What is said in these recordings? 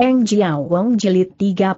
Eng Jiao Wong Jilid 34.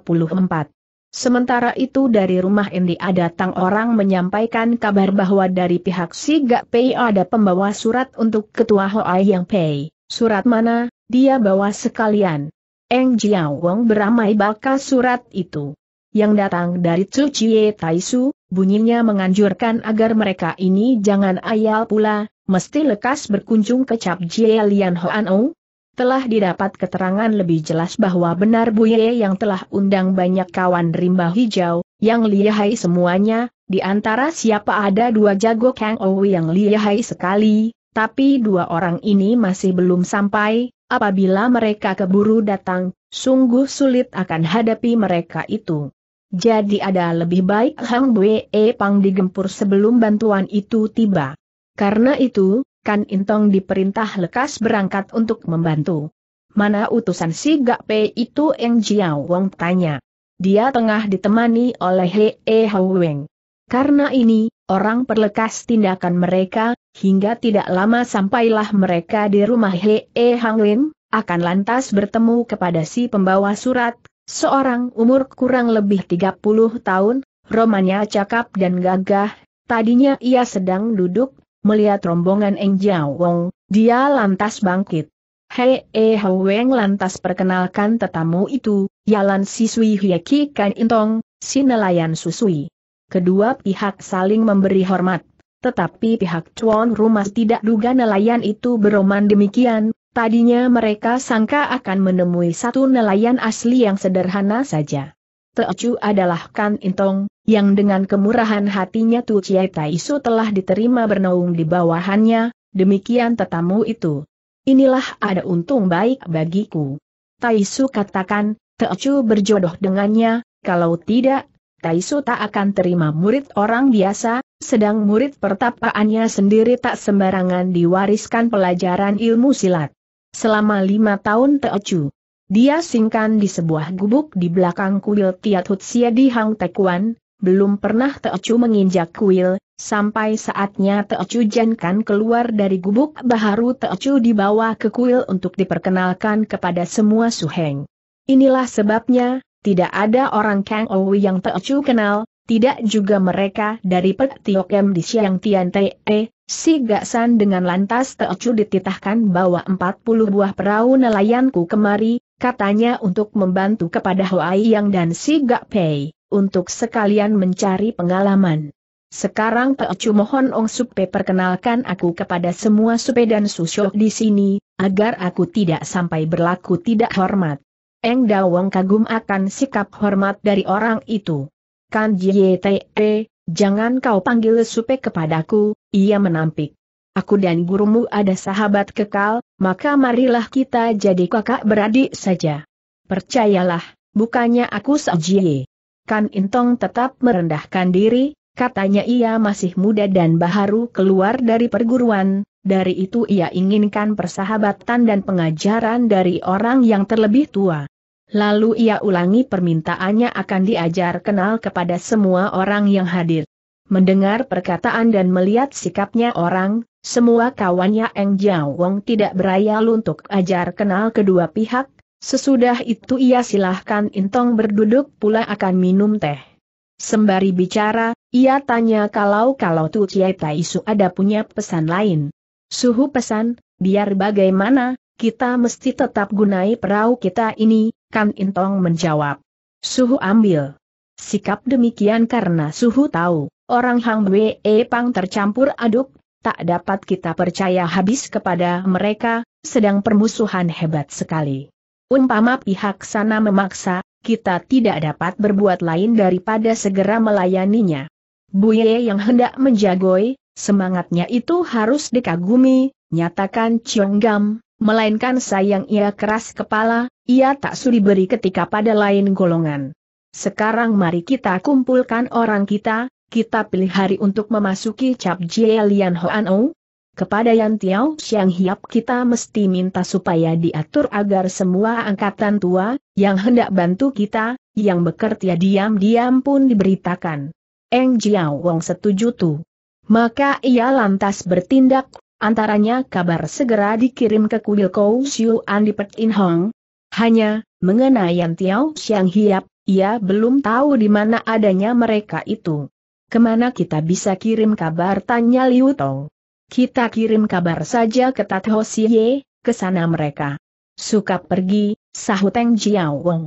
Sementara itu dari rumah Indi ada tang orang menyampaikan kabar bahwa dari pihak Si Gak Pei ada pembawa surat untuk ketua Hoa Yang Pei. Surat mana, dia bawa sekalian. Eng Jiao Wong beramai bakal surat itu. Yang datang dari Tzu Chie Taisu, bunyinya menganjurkan agar mereka ini jangan ayal pula, mesti lekas berkunjung ke Cap Jie Lian Hoan Ong, telah didapat keterangan lebih jelas bahwa benar Bu Ye yang telah undang banyak kawan rimba hijau, yang lihai semuanya, di antara siapa ada dua jago Kang Ou yang lihai sekali, tapi dua orang ini masih belum sampai, apabila mereka keburu datang, sungguh sulit akan hadapi mereka itu. Jadi ada lebih baik Hang Ye Pang digempur sebelum bantuan itu tiba. Karena itu, Kan Intong diperintah lekas berangkat untuk membantu. Mana utusan si Gak Pe itu Eng Jiao Wong tanya. Dia tengah ditemani oleh He E Hao Weng. Karena ini, orang perlekas tindakan mereka, hingga tidak lama sampailah mereka di rumah He E Hang Lin, akan lantas bertemu kepada si pembawa surat, seorang umur kurang lebih 30 tahun, romanya cakap dan gagah, Tadinya ia sedang duduk melihat rombongan Eng Jiao Wong, dia lantas bangkit. Hei E Weng lantas perkenalkan tetamu itu, Yalan Siswi Hieki Kan Intong, si nelayan susui. Kedua pihak saling memberi hormat. Tetapi pihak Chuan Rumas tidak duga nelayan itu beroman demikian, tadinya mereka sangka akan menemui satu nelayan asli yang sederhana saja. Teocu adalah Kan Intong, yang dengan kemurahan hatinya Tu Chiai Taisu telah diterima bernaung di bawahannya, demikian tetamu itu. Inilah ada untung baik bagiku. Taisu katakan, Teocu berjodoh dengannya, kalau tidak, Taisu tak akan terima murid orang biasa, sedang murid pertapaannya sendiri tak sembarangan diwariskan pelajaran ilmu silat. Selama lima tahun Teocu. Dia singkan di sebuah gubuk di belakang kuil Tiat Hutsia di Hang Tekuan, belum pernah Teocu menginjak kuil, sampai saatnya Teocu jankan keluar dari gubuk baharu Teocu dibawa ke kuil untuk diperkenalkan kepada semua suheng. Inilah sebabnya, tidak ada orang Kang Owi yang Teocu kenal, tidak juga mereka dari Pek Tiokem di Siang Tian Te, si Gaksan dengan lantas Teocu dititahkan bawa 40 buah perahu nelayanku kemari, katanya untuk membantu kepada Huai Yang dan si Gak Pei untuk sekalian mencari pengalaman. Sekarang Pecu mohon Ong Supe perkenalkan aku kepada semua Supe dan Susyok di sini, agar aku tidak sampai berlaku tidak hormat. Eng Dawong kagum akan sikap hormat dari orang itu. Kan JTE, jangan kau panggil Supe kepadaku, ia menampik. Aku dan gurumu ada sahabat kekal, maka marilah kita jadi kakak beradik saja. Percayalah, bukannya aku sejie. Kan Intong tetap merendahkan diri, katanya ia masih muda dan baru keluar dari perguruan, dari itu ia inginkan persahabatan dan pengajaran dari orang yang terlebih tua. Lalu ia ulangi permintaannya akan diajar kenal kepada semua orang yang hadir. Mendengar perkataan dan melihat sikapnya orang, semua kawannya Eng Jiao Wong tidak berayal untuk ajar kenal kedua pihak, Sesudah itu ia silahkan Intong berduduk pula akan minum teh. Sembari bicara, ia tanya kalau-kalau Tu Chie Taisu ada punya pesan lain. Suhu pesan, biar bagaimana, kita mesti tetap gunai perahu kita ini, kan Intong menjawab. Suhu ambil. Sikap demikian karena Suhu tahu, orang Hang E Pang tercampur aduk, tak dapat kita percaya habis kepada mereka, sedang permusuhan hebat sekali umpama pihak sana memaksa, kita tidak dapat berbuat lain daripada segera melayaninya. Buye yang hendak menjagoi, semangatnya itu harus dikagumi, nyatakan Gam, melainkan sayang ia keras kepala, ia tak sudi beri ketika pada lain golongan. Sekarang mari kita kumpulkan orang kita, kita pilih hari untuk memasuki Cap Jie Lian Hoan kepada Yan Tiao Xiang Hiap kita mesti minta supaya diatur agar semua angkatan tua, yang hendak bantu kita, yang bekerja diam-diam pun diberitakan. Eng Jiao Wong setuju tu. Maka ia lantas bertindak, antaranya kabar segera dikirim ke kuil Kou Xiuan di Pet In Hong. Hanya, mengenai Yan Tiao Xiang Hiap, ia belum tahu di mana adanya mereka itu. Kemana kita bisa kirim kabar tanya Liu Tong. Kita kirim kabar saja ke Tatho Siye, ke sana mereka. Suka pergi, sahuteng Teng Jiao Wong.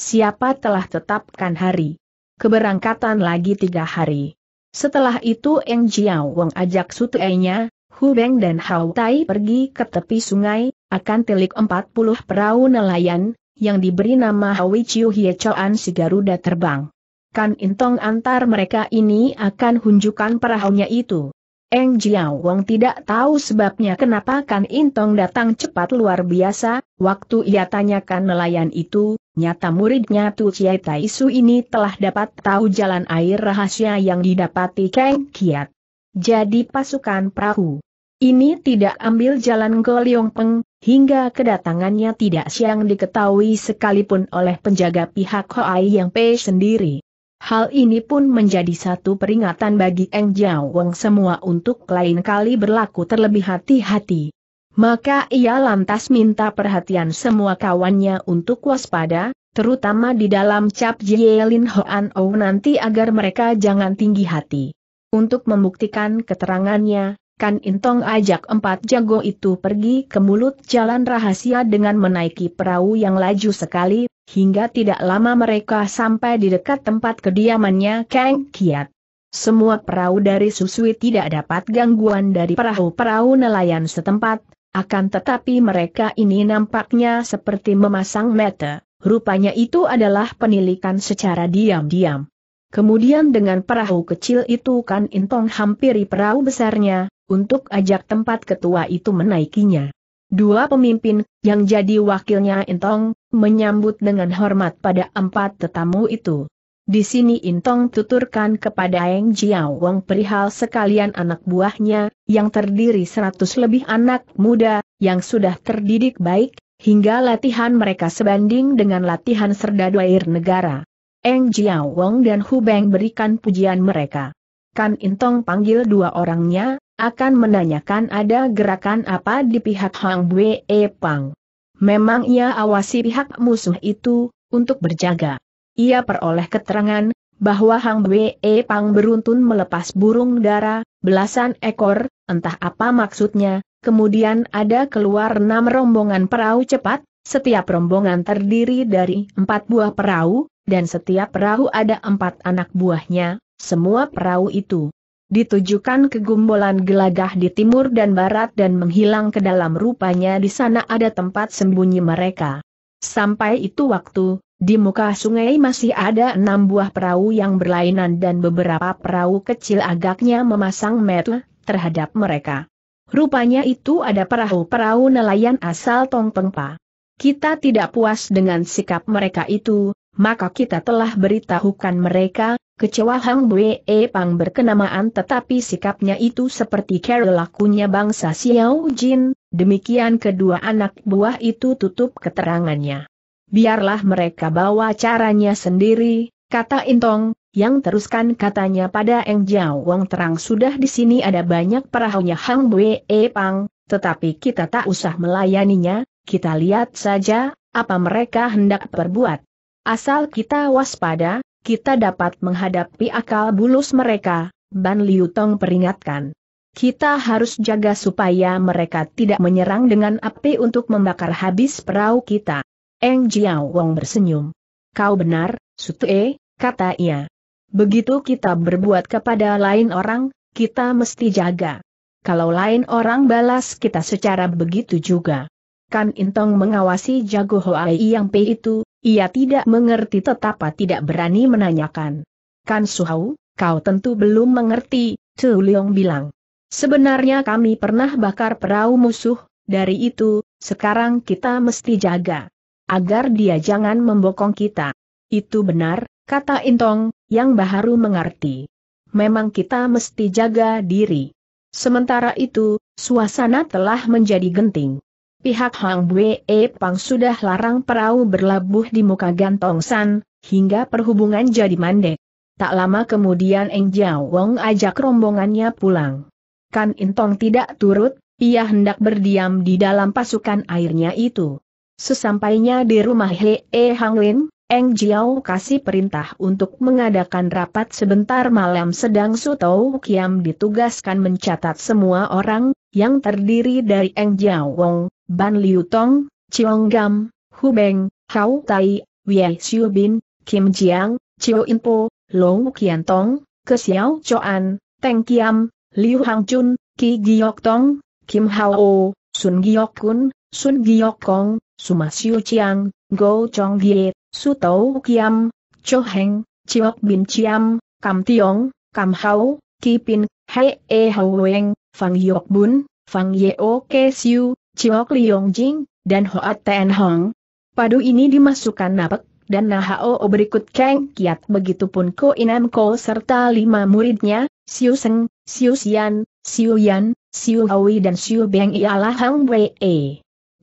Siapa telah tetapkan hari? Keberangkatan lagi tiga hari. Setelah itu Eng Jiao Wong ajak sutenya, Hu Beng dan Hao Tai pergi ke tepi sungai, akan tilik 40 perahu nelayan, yang diberi nama Hawi Chiu Hie Choan si Garuda terbang. Kan Intong antar mereka ini akan hunjukkan perahunya itu. Eng Jiao Wong tidak tahu sebabnya kenapa Kan Intong datang cepat luar biasa, waktu ia tanyakan nelayan itu, nyata muridnya Tu Chiai Tai Su ini telah dapat tahu jalan air rahasia yang didapati Kang Kiat. Jadi pasukan perahu. Ini tidak ambil jalan Goliong Peng, hingga kedatangannya tidak siang diketahui sekalipun oleh penjaga pihak Hoai Yang Pei sendiri. Hal ini pun menjadi satu peringatan bagi Eng Jiao Wang semua untuk lain kali berlaku terlebih hati-hati. Maka ia lantas minta perhatian semua kawannya untuk waspada, terutama di dalam cap Jielin Hoan Ou nanti agar mereka jangan tinggi hati. Untuk membuktikan keterangannya, Kan Intong ajak empat jago itu pergi ke mulut jalan rahasia dengan menaiki perahu yang laju sekali, hingga tidak lama mereka sampai di dekat tempat kediamannya Kang Kiat. Semua perahu dari Susui tidak dapat gangguan dari perahu-perahu nelayan setempat, akan tetapi mereka ini nampaknya seperti memasang mata, rupanya itu adalah penilikan secara diam-diam. Kemudian dengan perahu kecil itu kan Intong hampiri perahu besarnya, untuk ajak tempat ketua itu menaikinya. Dua pemimpin, yang jadi wakilnya Intong, menyambut dengan hormat pada empat tetamu itu. Di sini Intong tuturkan kepada Eng Jiao Wong perihal sekalian anak buahnya, yang terdiri seratus lebih anak muda, yang sudah terdidik baik, hingga latihan mereka sebanding dengan latihan serdadu air negara. Eng Jiao Wong dan Hu Beng berikan pujian mereka. Kan Intong panggil dua orangnya, akan menanyakan ada gerakan apa di pihak Hang Bue e Pang. Memang ia awasi pihak musuh itu, untuk berjaga. Ia peroleh keterangan, bahwa Hang Bue e Pang beruntun melepas burung dara, belasan ekor, entah apa maksudnya, kemudian ada keluar enam rombongan perahu cepat, setiap rombongan terdiri dari empat buah perahu, dan setiap perahu ada empat anak buahnya, semua perahu itu ditujukan ke gombolan gelagah di timur dan barat dan menghilang ke dalam rupanya di sana ada tempat sembunyi mereka. Sampai itu waktu, di muka sungai masih ada enam buah perahu yang berlainan dan beberapa perahu kecil agaknya memasang metu terhadap mereka. Rupanya itu ada perahu-perahu nelayan asal Tongpengpa. Kita tidak puas dengan sikap mereka itu, maka kita telah beritahukan mereka, kecewa Hang Bue Pang berkenamaan tetapi sikapnya itu seperti kera lakunya bangsa Xiao Jin, demikian kedua anak buah itu tutup keterangannya. Biarlah mereka bawa caranya sendiri, kata Intong, yang teruskan katanya pada Eng Jiao Wong terang sudah di sini ada banyak perahunya Hang Bue Pang, tetapi kita tak usah melayaninya, kita lihat saja, apa mereka hendak perbuat. Asal kita waspada, kita dapat menghadapi akal bulus mereka, Ban Liu Tong peringatkan. Kita harus jaga supaya mereka tidak menyerang dengan api untuk membakar habis perahu kita. Eng Jiao Wong bersenyum. Kau benar, Sutue, kata ia. Begitu kita berbuat kepada lain orang, kita mesti jaga. Kalau lain orang balas kita secara begitu juga. Kan Intong mengawasi jago Hoai yang P itu, ia tidak mengerti tetapi tidak berani menanyakan. Kan Suhau, kau tentu belum mengerti, Chu Leong bilang. Sebenarnya kami pernah bakar perahu musuh, dari itu, sekarang kita mesti jaga. Agar dia jangan membokong kita. Itu benar, kata Intong, yang baru mengerti. Memang kita mesti jaga diri. Sementara itu, suasana telah menjadi genting pihak Hang Bue Pang sudah larang perahu berlabuh di muka Gantong San, hingga perhubungan jadi mandek. Tak lama kemudian Eng Jiao Wong ajak rombongannya pulang. Kan Intong tidak turut, ia hendak berdiam di dalam pasukan airnya itu. Sesampainya di rumah He E Hang Lin, Eng Jiao kasih perintah untuk mengadakan rapat sebentar malam sedang Sutou Kiam ditugaskan mencatat semua orang, yang terdiri dari Eng Jiao Wong, Ban Liu Tong, Chiong Gam, Hu Beng, Kháo Tai, Vye Siêu Bin, Kim Chiang, Chiêu In Po, Long Kian Tong, Cơ Xéo Cho An, Tang Kiam, Liu Hang Chun, Ki Giok Tong, Kim Hao O, Sun Giok Kun, Sun Giok Kong, Suma Siêu Chiang, Go Chong Vie, Su Tấu Kiam, Cho Heng, Chiok Bin Chiam, Kam Tiong, Kam Hao, Ki Pin, Hai E Hao Weng, Fang Yok Bun, Fang Ye O Ke Siêu, Chiok Liong Jing, dan Hoat Tien Hong. Padu ini dimasukkan napak, dan Nahao berikut Kang Kiat begitupun Ko Inam Ko serta lima muridnya, Siu Seng, Siu Xian, Siu Yan, Siu Hawi dan Siu Beng ialah Hang Wei. E.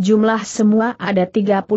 Jumlah semua ada 38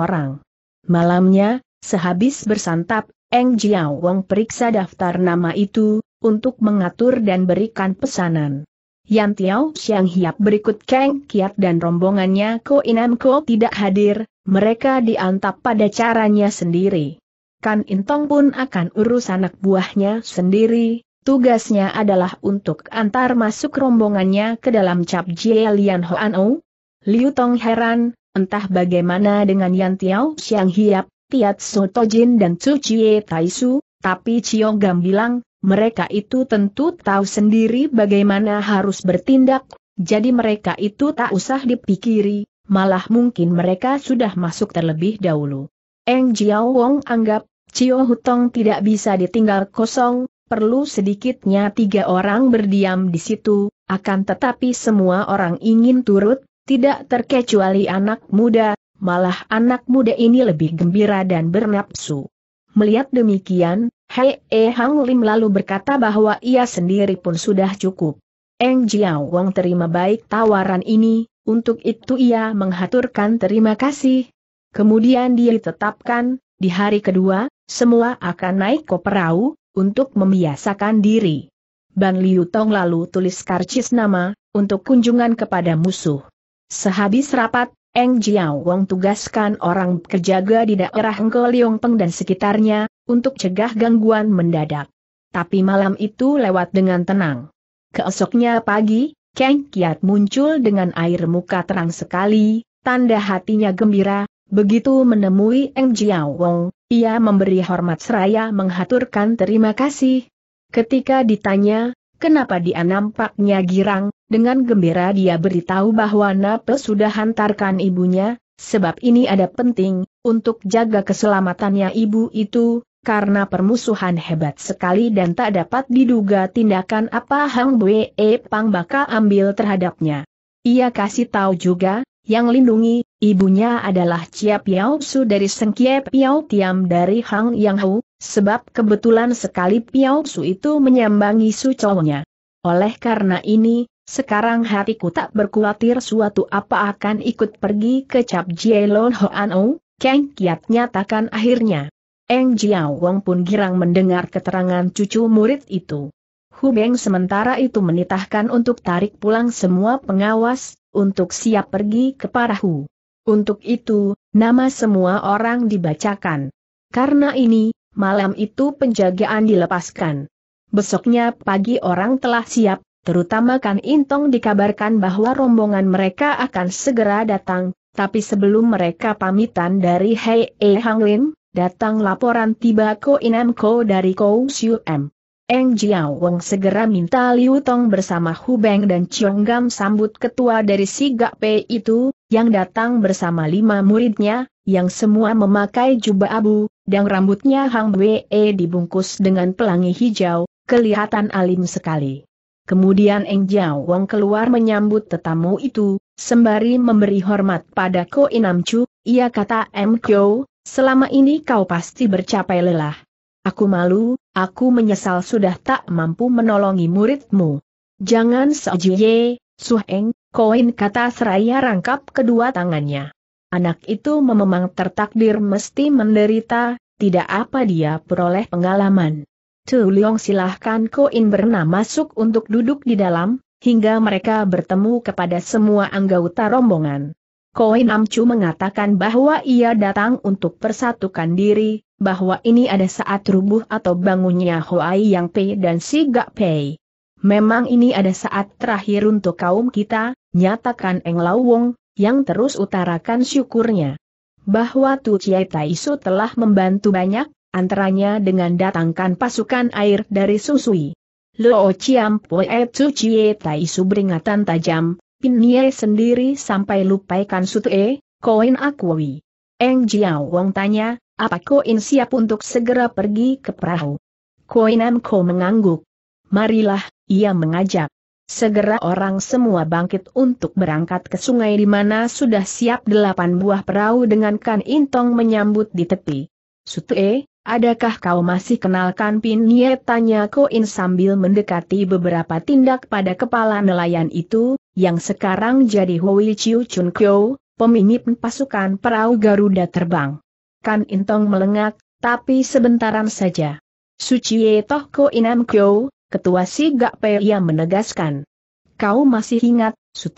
orang. Malamnya, sehabis bersantap, Eng Jiao Wong periksa daftar nama itu, untuk mengatur dan berikan pesanan. Yan Tiao Xiang Hiap berikut Kang Kiat dan rombongannya Ko Inam Ko tidak hadir, mereka diantap pada caranya sendiri. Kan Intong pun akan urus anak buahnya sendiri, tugasnya adalah untuk antar masuk rombongannya ke dalam cap Jie Lian Hoan Ou. Liu Tong heran, entah bagaimana dengan Yan Tiao Xiang Hiap, Tiat Su Tojin dan Cu Chie Tai Su, tapi Chiong Gam bilang, mereka itu tentu tahu sendiri bagaimana harus bertindak, jadi mereka itu tak usah dipikiri, malah mungkin mereka sudah masuk terlebih dahulu. Eng Jiao Wong anggap, Cio Hutong tidak bisa ditinggal kosong, perlu sedikitnya tiga orang berdiam di situ, akan tetapi semua orang ingin turut, tidak terkecuali anak muda, malah anak muda ini lebih gembira dan bernapsu. Melihat demikian, Hei E Hang Lim lalu berkata bahwa ia sendiri pun sudah cukup. Eng Jiao Wong terima baik tawaran ini, untuk itu ia menghaturkan terima kasih. Kemudian dia ditetapkan, di hari kedua, semua akan naik ke perahu, untuk membiasakan diri. Ban Liu Tong lalu tulis karcis nama, untuk kunjungan kepada musuh. Sehabis rapat, Eng Jiao Wong tugaskan orang kejaga di daerah Engko Peng dan sekitarnya, untuk cegah gangguan mendadak. Tapi malam itu lewat dengan tenang. Keesoknya pagi, Kang Kiat muncul dengan air muka terang sekali, tanda hatinya gembira, begitu menemui Eng Jiao Wong, ia memberi hormat seraya menghaturkan terima kasih. Ketika ditanya, Kenapa dia nampaknya girang, dengan gembira dia beritahu bahwa Nape sudah hantarkan ibunya, sebab ini ada penting, untuk jaga keselamatannya ibu itu, karena permusuhan hebat sekali dan tak dapat diduga tindakan apa Hang Bwe Pang bakal ambil terhadapnya. Ia kasih tahu juga, yang lindungi, ibunya adalah Chia Piao Su dari Sengkie Piao Tiam dari Hang Yang Hu, sebab kebetulan sekali Piao Su itu menyambangi Su Chownya. Oleh karena ini, sekarang hatiku tak berkhawatir suatu apa akan ikut pergi ke Cap Jielon Hoan Ou, Kang Kiat nyatakan akhirnya. Eng Jiao Wong pun girang mendengar keterangan cucu murid itu. Hubeng sementara itu menitahkan untuk tarik pulang semua pengawas, untuk siap pergi ke Parahu. Untuk itu, nama semua orang dibacakan. Karena ini, malam itu penjagaan dilepaskan. Besoknya pagi orang telah siap, terutama Kan Intong dikabarkan bahwa rombongan mereka akan segera datang, tapi sebelum mereka pamitan dari Hei E Hang Lim, datang laporan tiba Ko Inam Ko dari Kou Siu M. Eng Jiao Wang segera minta Liu Tong bersama Hu Beng dan Chiong Gam sambut ketua dari si Gak Pei itu, yang datang bersama lima muridnya, yang semua memakai jubah abu, dan rambutnya Hang Wei e dibungkus dengan pelangi hijau, kelihatan alim sekali. Kemudian Eng Jiao Wang keluar menyambut tetamu itu, sembari memberi hormat pada Ko Inam Chu, ia kata M. Kyo, selama ini kau pasti bercapai lelah. Aku malu, aku menyesal sudah tak mampu menolongi muridmu. Jangan seojiye, Suheng, koin kata seraya rangkap kedua tangannya. Anak itu memang tertakdir mesti menderita, tidak apa dia peroleh pengalaman. Tu Liong silahkan koin bernama masuk untuk duduk di dalam, hingga mereka bertemu kepada semua anggota rombongan. Koin Amcu mengatakan bahwa ia datang untuk persatukan diri, bahwa ini ada saat rubuh atau bangunnya Hoai Yang Pei dan Si Gak Pei. Memang ini ada saat terakhir untuk kaum kita, nyatakan Eng Lau Wong, yang terus utarakan syukurnya. Bahwa Tu Chiai su telah membantu banyak, antaranya dengan datangkan pasukan air dari Susui. Lo Chiam Pue e Tu Chiai su beringatan tajam, Nye sendiri sampai lupaikan e, koin Akwui. Eng Jiao Wong tanya, apa Koin siap untuk segera pergi ke perahu? Koinamko mengangguk. Marilah, ia mengajak. Segera orang semua bangkit untuk berangkat ke sungai di mana sudah siap delapan buah perahu dengan Kan Intong menyambut di tepi. e, adakah kau masih kenal kampin? Pin Nye? Tanya Koin sambil mendekati beberapa tindak pada kepala nelayan itu, yang sekarang jadi Hui Chiu Chun Kyo, pemimpin pasukan perahu Garuda Terbang. Kan Intong melengak, tapi sebentaran saja. Suciye Toh Ko Inam Kyo, ketua si Gak yang menegaskan. Kau masih ingat,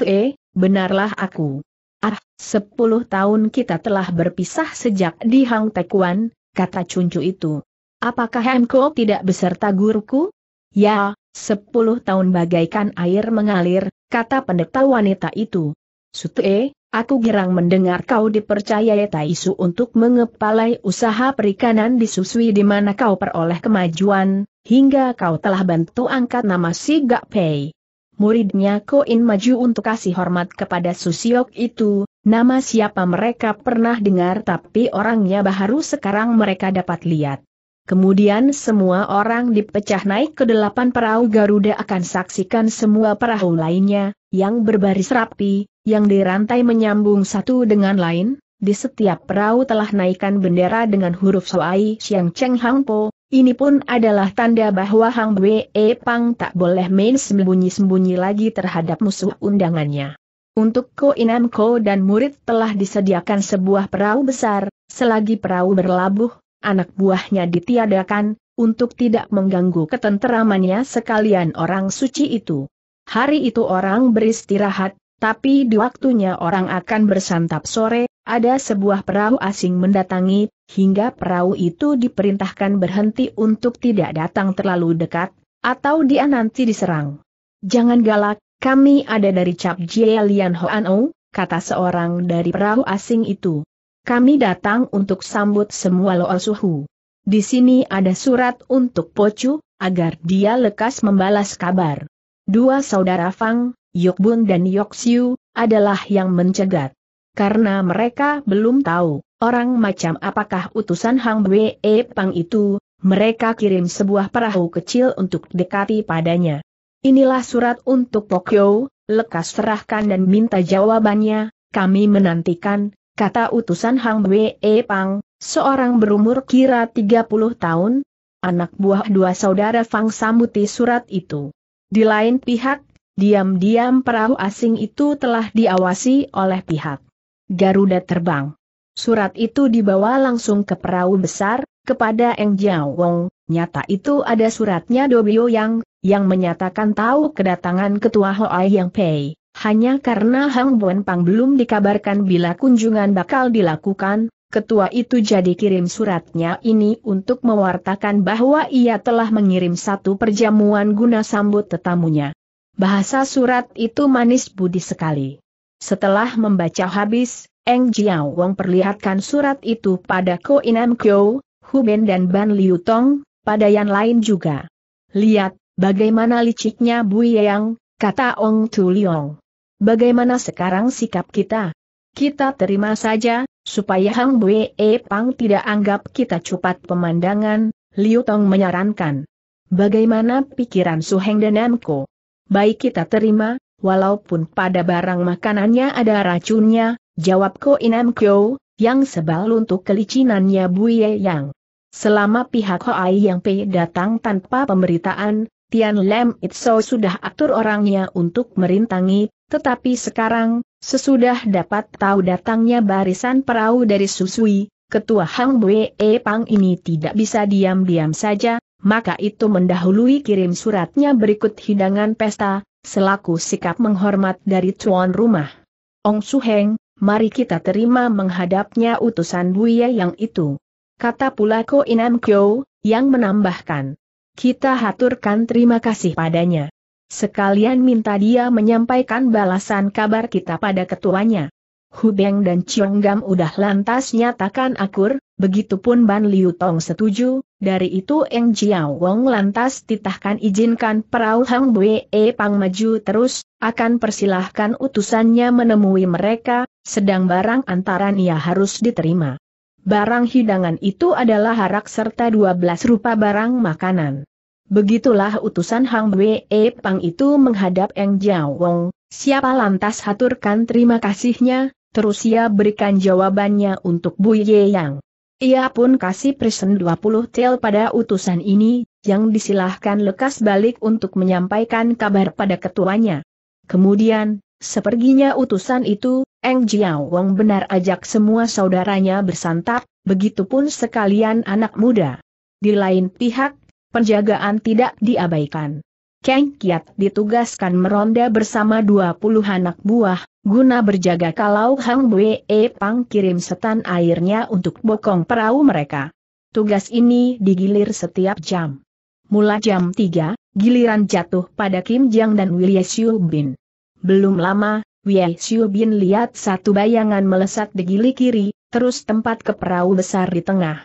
E, benarlah aku. Ah, sepuluh tahun kita telah berpisah sejak di Hang Tekuan, kata Cuncu itu. Apakah Hamko tidak beserta guruku? Ya, sepuluh tahun bagaikan air mengalir, kata pendeta wanita itu. Sute, Aku girang mendengar kau dipercayai Taisu untuk mengepalai usaha perikanan di Susui di mana kau peroleh kemajuan, hingga kau telah bantu angkat nama si Gak Pei. Muridnya Koin maju untuk kasih hormat kepada Susiok itu, nama siapa mereka pernah dengar tapi orangnya baru sekarang mereka dapat lihat. Kemudian semua orang dipecah naik ke delapan perahu Garuda akan saksikan semua perahu lainnya, yang berbaris rapi, yang dirantai menyambung satu dengan lain, di setiap perahu telah naikkan bendera dengan huruf Soai Siang Cheng Hang Po, ini pun adalah tanda bahwa Hang Wei Pang tak boleh main sembunyi-sembunyi lagi terhadap musuh undangannya. Untuk Ko Inam Ko dan murid telah disediakan sebuah perahu besar, selagi perahu berlabuh, anak buahnya ditiadakan, untuk tidak mengganggu ketenteramannya sekalian orang suci itu. Hari itu orang beristirahat, tapi di waktunya orang akan bersantap sore, ada sebuah perahu asing mendatangi, hingga perahu itu diperintahkan berhenti untuk tidak datang terlalu dekat, atau dia nanti diserang. Jangan galak, kami ada dari Cap Jie Lian Hoan kata seorang dari perahu asing itu. Kami datang untuk sambut semua loal Suhu. Di sini ada surat untuk Pocu, agar dia lekas membalas kabar. Dua saudara Fang, Yokbun dan Yoksiu, adalah yang mencegat. Karena mereka belum tahu, orang macam apakah utusan Hang Bwe Pang itu, mereka kirim sebuah perahu kecil untuk dekati padanya. Inilah surat untuk Pokyo, lekas serahkan dan minta jawabannya, kami menantikan, kata utusan Hang Wee Pang, seorang berumur kira 30 tahun, anak buah dua saudara Fang Samuti surat itu. Di lain pihak, diam-diam perahu asing itu telah diawasi oleh pihak Garuda Terbang. Surat itu dibawa langsung ke perahu besar, kepada Eng Jiao Wong, nyata itu ada suratnya Dobio Yang, yang menyatakan tahu kedatangan ketua Hoai Yang Pei. Hanya karena Hang Buen Pang belum dikabarkan bila kunjungan bakal dilakukan, ketua itu jadi kirim suratnya ini untuk mewartakan bahwa ia telah mengirim satu perjamuan guna sambut tetamunya. Bahasa surat itu manis budi sekali. Setelah membaca habis, Eng Jiao Wong perlihatkan surat itu pada Ko Inam Kyo, Hu Ben dan Ban Liu Tong, pada yang lain juga. Lihat, bagaimana liciknya Bu Yang, kata Ong Tu Liong. Bagaimana sekarang sikap kita? Kita terima saja, supaya Hang Bue Pang tidak anggap kita cupat pemandangan, Liu Tong menyarankan. Bagaimana pikiran Su Heng dan Emko? Baik kita terima, walaupun pada barang makanannya ada racunnya, jawab Ko Inam Kyo, yang sebal untuk kelicinannya Bu Ye Yang. Selama pihak Hoai Yang Pei datang tanpa pemberitaan, Tian Lam Itso sudah atur orangnya untuk merintangi, tetapi sekarang, sesudah dapat tahu datangnya barisan perahu dari Susui, ketua Hang E Pang ini tidak bisa diam-diam saja, maka itu mendahului kirim suratnya berikut hidangan pesta, selaku sikap menghormat dari tuan rumah. Ong Su Heng, mari kita terima menghadapnya utusan Buya yang itu. Kata pula Ko Inam Kyo, yang menambahkan. Kita haturkan terima kasih padanya. Sekalian minta dia menyampaikan balasan kabar kita pada ketuanya. Hubeng dan Chionggam udah lantas nyatakan akur, begitupun Ban Liu Tong setuju, dari itu Eng Jiao Wong lantas titahkan izinkan perahu Hang E Pang maju terus, akan persilahkan utusannya menemui mereka, sedang barang antaran ia harus diterima. Barang hidangan itu adalah harak serta 12 rupa barang makanan. Begitulah utusan Hang Wei Pang itu menghadap Eng Jiao Wong, siapa lantas haturkan terima kasihnya, terus ia berikan jawabannya untuk Bu Ye Yang. Ia pun kasih presen 20 tel pada utusan ini, yang disilahkan lekas balik untuk menyampaikan kabar pada ketuanya. Kemudian, seperginya utusan itu, Eng Jiao Wang benar ajak semua saudaranya bersantap, begitupun sekalian anak muda. Di lain pihak, penjagaan tidak diabaikan. Kang Kiat ditugaskan meronda bersama 20 anak buah, guna berjaga kalau Hang Wei e Pang kirim setan airnya untuk bokong perahu mereka. Tugas ini digilir setiap jam. Mula jam 3, giliran jatuh pada Kim Jang dan Willie Siu Bin. Belum lama, Wei Xiu lihat satu bayangan melesat di gili kiri, terus tempat ke perahu besar di tengah.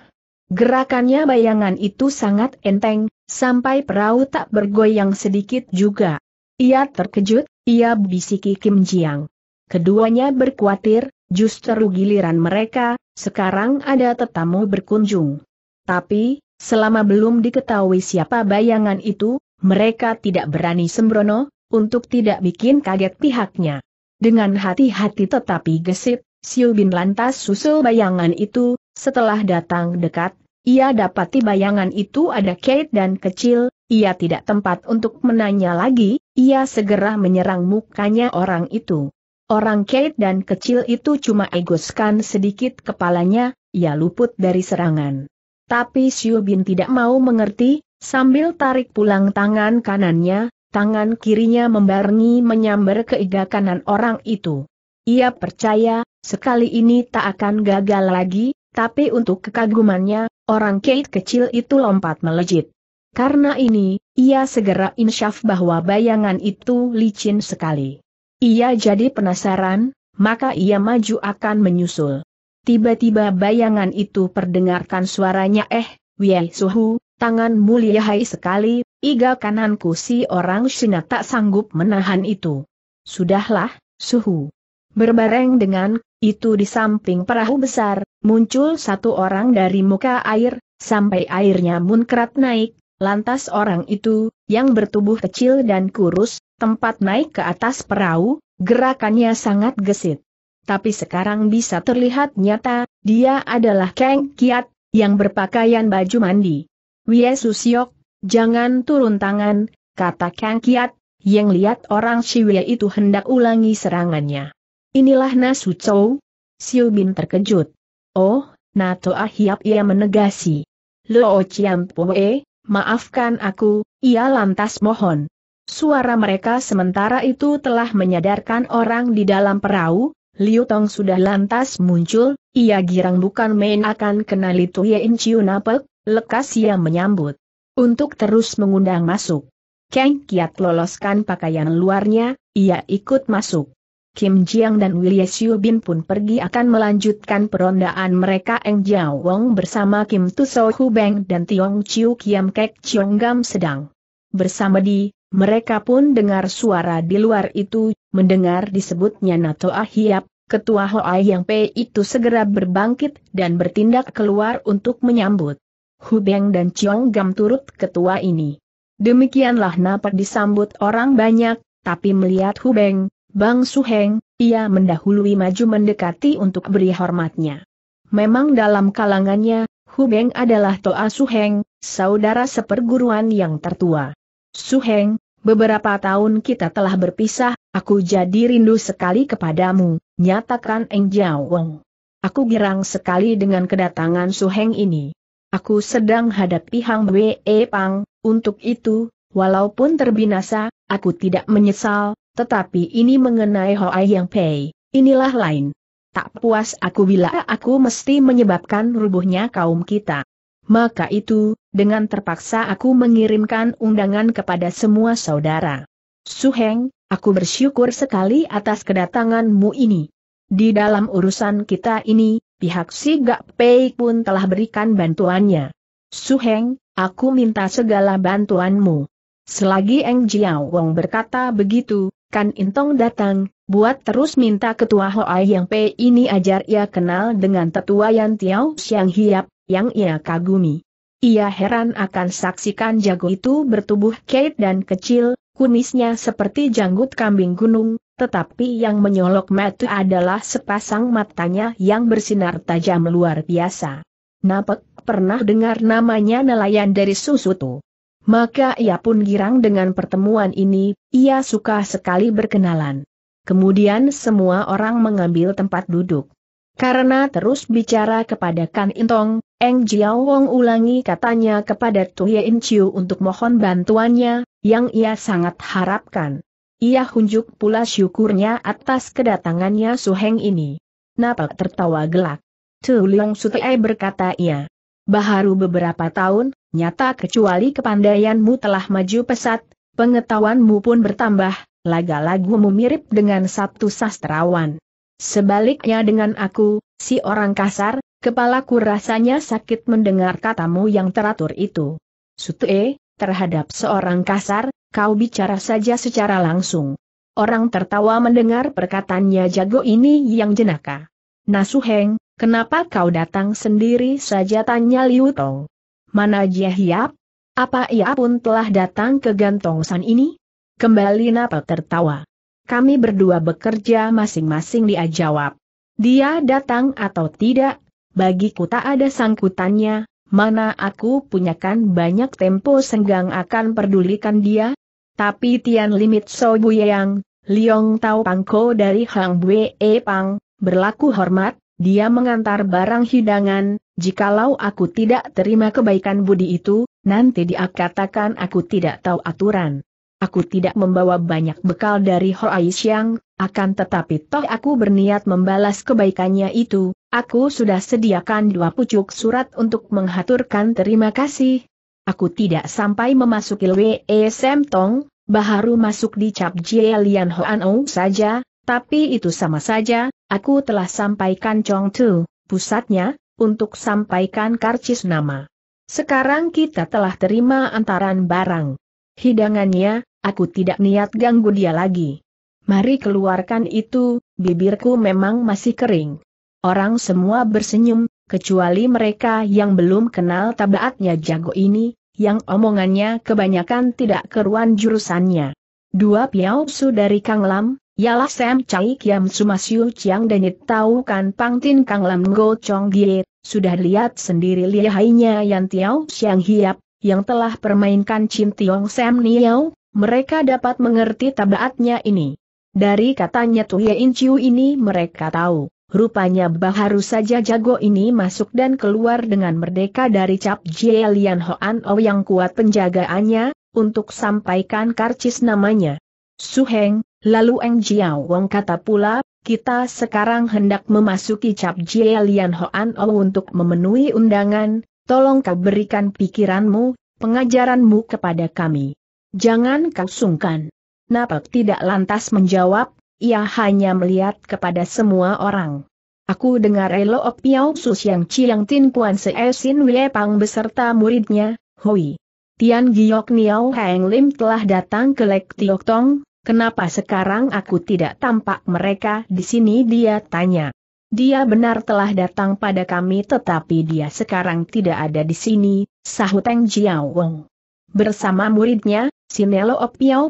Gerakannya bayangan itu sangat enteng, sampai perahu tak bergoyang sedikit juga. Ia terkejut, ia bisiki Kim Jiang. Keduanya berkhawatir, justru giliran mereka, sekarang ada tetamu berkunjung. Tapi, selama belum diketahui siapa bayangan itu, mereka tidak berani sembrono, untuk tidak bikin kaget pihaknya. Dengan hati-hati tetapi gesit, Siu Bin lantas susul bayangan itu, setelah datang dekat, ia dapati bayangan itu ada Kate dan kecil, ia tidak tempat untuk menanya lagi, ia segera menyerang mukanya orang itu. Orang Kate dan kecil itu cuma egoskan sedikit kepalanya, ia luput dari serangan. Tapi Siu Bin tidak mau mengerti, sambil tarik pulang tangan kanannya, tangan kirinya membarengi menyambar ke kanan orang itu. Ia percaya, sekali ini tak akan gagal lagi, tapi untuk kekagumannya, orang Kate kecil itu lompat melejit. Karena ini, ia segera insyaf bahwa bayangan itu licin sekali. Ia jadi penasaran, maka ia maju akan menyusul. Tiba-tiba bayangan itu perdengarkan suaranya eh, Wei Suhu, Tangan hai sekali, iga kananku si orang sinat tak sanggup menahan itu. Sudahlah, suhu. Berbareng dengan itu di samping perahu besar, muncul satu orang dari muka air, sampai airnya munkrat naik, lantas orang itu, yang bertubuh kecil dan kurus, tempat naik ke atas perahu, gerakannya sangat gesit. Tapi sekarang bisa terlihat nyata, dia adalah Kang Kiat, yang berpakaian baju mandi. Wie Susiok, jangan turun tangan, kata Kang Kiat, yang lihat orang Siwe itu hendak ulangi serangannya. Inilah Nasu Chou. Siu Bin terkejut. Oh, Nato Ahiap ia menegasi. Lo Chiam Poe, maafkan aku, ia lantas mohon. Suara mereka sementara itu telah menyadarkan orang di dalam perahu, Liu Tong sudah lantas muncul, ia girang bukan main akan kenali Tuyein Ciu Napek, Lekas ia menyambut. Untuk terus mengundang masuk. Kang Kiat loloskan pakaian luarnya, ia ikut masuk. Kim Jiang dan Willie Siu Bin pun pergi akan melanjutkan perondaan mereka Eng Jiao Wong bersama Kim So Hu Beng dan Tiong Chiu Kiam Kek Chiong Gam sedang. Bersama di, mereka pun dengar suara di luar itu, mendengar disebutnya Nato Ahiap, Ketua Hoai Yang Pei itu segera berbangkit dan bertindak keluar untuk menyambut. Hubeng dan Chiong Gam turut ketua ini. Demikianlah nampak disambut orang banyak, tapi melihat Hubeng, Bang Suheng, ia mendahului maju mendekati untuk beri hormatnya. Memang dalam kalangannya, Hubeng adalah Toa Suheng, saudara seperguruan yang tertua. Suheng, beberapa tahun kita telah berpisah, aku jadi rindu sekali kepadamu, nyatakan Eng Jiao Wong. Aku girang sekali dengan kedatangan Suheng ini. Aku sedang hadapi Hang Wee Pang, untuk itu, walaupun terbinasa, aku tidak menyesal, tetapi ini mengenai Hoai Yang Pei, inilah lain. Tak puas aku bila aku mesti menyebabkan rubuhnya kaum kita. Maka itu, dengan terpaksa aku mengirimkan undangan kepada semua saudara. Suheng, aku bersyukur sekali atas kedatanganmu ini. Di dalam urusan kita ini, pihak si Gak Pei pun telah berikan bantuannya. Suheng, aku minta segala bantuanmu. Selagi Eng Jiao Wong berkata begitu, Kan Intong datang, buat terus minta ketua Hoai yang Pei ini ajar ia kenal dengan tetua yang Tiao Xiang Hiap, yang ia kagumi. Ia heran akan saksikan jago itu bertubuh kait dan kecil, kumisnya seperti janggut kambing gunung, tetapi yang menyolok mata adalah sepasang matanya yang bersinar tajam luar biasa. Napek pernah dengar namanya nelayan dari Susutu. Maka ia pun girang dengan pertemuan ini, ia suka sekali berkenalan. Kemudian semua orang mengambil tempat duduk. Karena terus bicara kepada Kan Intong, Eng Jiao Wong ulangi katanya kepada Tu In Chiu untuk mohon bantuannya, yang ia sangat harapkan. Ia hunjuk pula syukurnya atas kedatangannya Suheng ini. Napak tertawa gelak. Tu Liang Sutei berkata ia. Baharu beberapa tahun, nyata kecuali kepandaianmu telah maju pesat, pengetahuanmu pun bertambah, laga-lagumu mirip dengan Sabtu Sastrawan. Sebaliknya dengan aku, si orang kasar, kepalaku rasanya sakit mendengar katamu yang teratur itu. Sutue, terhadap seorang kasar, kau bicara saja secara langsung. Orang tertawa mendengar perkataannya jago ini yang jenaka. Nasuheng, kenapa kau datang sendiri saja tanya Liu Tong. Mana Jia Hiap? Apa ia pun telah datang ke Gantong San ini? Kembali Napa tertawa. Kami berdua bekerja masing-masing dia jawab. Dia datang atau tidak, bagiku tak ada sangkutannya, mana aku punyakan banyak tempo senggang akan perdulikan dia? Tapi Tian Limit So Buyang, Liong Tau Pangko dari Hang Bue e Pang, berlaku hormat, dia mengantar barang hidangan, jikalau aku tidak terima kebaikan budi itu, nanti dia katakan aku tidak tahu aturan. Aku tidak membawa banyak bekal dari Hoa Siang, akan tetapi toh aku berniat membalas kebaikannya itu, Aku sudah sediakan dua pucuk surat untuk menghaturkan terima kasih. Aku tidak sampai memasuki Wei e Tong, baharu masuk di Cap Jie Lian Hoan saja, tapi itu sama saja, aku telah sampaikan Chong Tu, pusatnya, untuk sampaikan karcis nama. Sekarang kita telah terima antaran barang. Hidangannya, aku tidak niat ganggu dia lagi. Mari keluarkan itu, bibirku memang masih kering. Orang semua bersenyum, kecuali mereka yang belum kenal tabaatnya jago ini, yang omongannya kebanyakan tidak keruan jurusannya. Dua piausu dari Kang Lam, ialah Sam Chai Kiam Sumasyu Chiang dan Tau Kan Pang Tin Kang Lam Go Chong Gie, sudah lihat sendiri lihainya yang Tiao Siang Hiap, yang telah permainkan Chin Tiong Sam Niao, mereka dapat mengerti tabaatnya ini. Dari katanya In Chiu ini mereka tahu Rupanya baharu saja jago ini masuk dan keluar dengan merdeka dari cap Jie Lian Hoan O yang kuat penjagaannya, untuk sampaikan karcis namanya. Suheng, lalu Eng Jiao Wong kata pula, kita sekarang hendak memasuki cap Jie Lian Hoan O untuk memenuhi undangan, tolong kau berikan pikiranmu, pengajaranmu kepada kami. Jangan kau sungkan. Napak tidak lantas menjawab, ia hanya melihat kepada semua orang. Aku dengar Elo Piao Sus yang Chiang Tin Kuan Se Sin e Wie Pang beserta muridnya, Hui. Tian Giok Niao Heng Lim telah datang ke Lek Tiok Tong, kenapa sekarang aku tidak tampak mereka di sini dia tanya. Dia benar telah datang pada kami tetapi dia sekarang tidak ada di sini, sahut Eng Jiao Wong. Bersama muridnya, Sinelo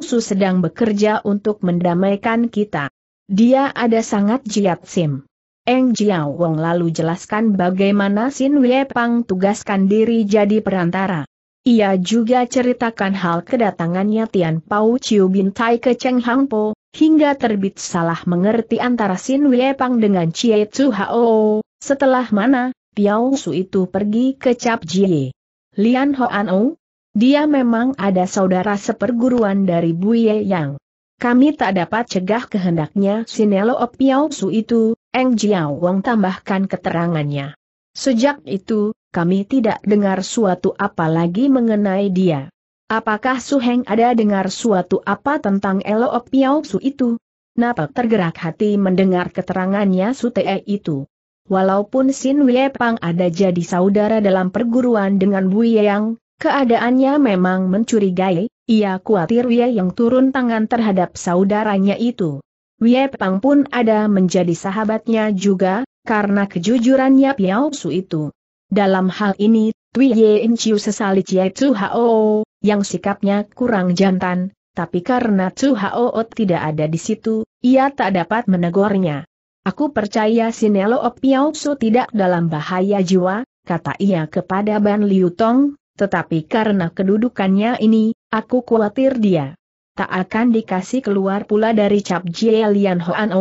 Su sedang bekerja untuk mendamaikan kita. Dia ada sangat jiat sim. Eng Jiao Wong lalu jelaskan bagaimana Sin Wei Pang tugaskan diri jadi perantara. Ia juga ceritakan hal kedatangannya Tian Pao Chiu Bintai ke Cheng Hang Po, hingga terbit salah mengerti antara Sin Wei Pang dengan Chie Tzu Hao, setelah mana, Piao Su itu pergi ke Cap Jie. Lian Hoan O, dia memang ada saudara seperguruan dari Buye Yang. Kami tak dapat cegah kehendaknya Sinelo Opiao Su itu, Eng Jiao Wong tambahkan keterangannya. Sejak itu, kami tidak dengar suatu apa lagi mengenai dia. Apakah Su Heng ada dengar suatu apa tentang Elo Opiao Su itu? Napak tergerak hati mendengar keterangannya Su Te itu. Walaupun Sin Wei Pang ada jadi saudara dalam perguruan dengan Ye Yang, Keadaannya memang mencurigai, ia khawatir Wei yang turun tangan terhadap saudaranya itu. Wei Pang pun ada menjadi sahabatnya juga, karena kejujurannya Piao Su itu. Dalam hal ini, Tui Ye In Chiu sesali Chie Tzu Hao, yang sikapnya kurang jantan, tapi karena Tzu Hao tidak ada di situ, ia tak dapat menegurnya. Aku percaya Sinelo Piao Su tidak dalam bahaya jiwa, kata ia kepada Ban Liu Tong, tetapi karena kedudukannya ini, aku khawatir dia tak akan dikasih keluar pula dari cap Jie Lian Hoan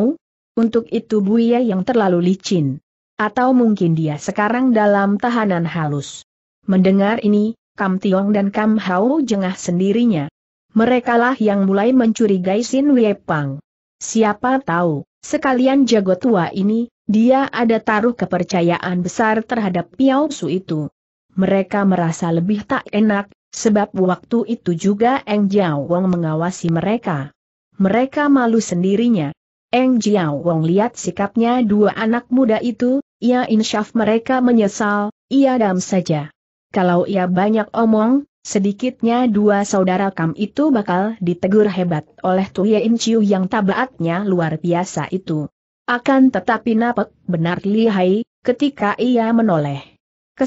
Untuk itu Buya yang terlalu licin. Atau mungkin dia sekarang dalam tahanan halus. Mendengar ini, Kam Tiong dan Kam Hao jengah sendirinya. Merekalah yang mulai mencurigai Sin Wei Pang. Siapa tahu, sekalian jago tua ini, dia ada taruh kepercayaan besar terhadap Piao Su itu mereka merasa lebih tak enak, sebab waktu itu juga Eng Jiao Wong mengawasi mereka. Mereka malu sendirinya. Eng Jiao Wong lihat sikapnya dua anak muda itu, ia insyaf mereka menyesal, ia dam saja. Kalau ia banyak omong, sedikitnya dua saudara kam itu bakal ditegur hebat oleh Tuye In Chiu yang tabaatnya luar biasa itu. Akan tetapi Napek benar lihai, ketika ia menoleh ke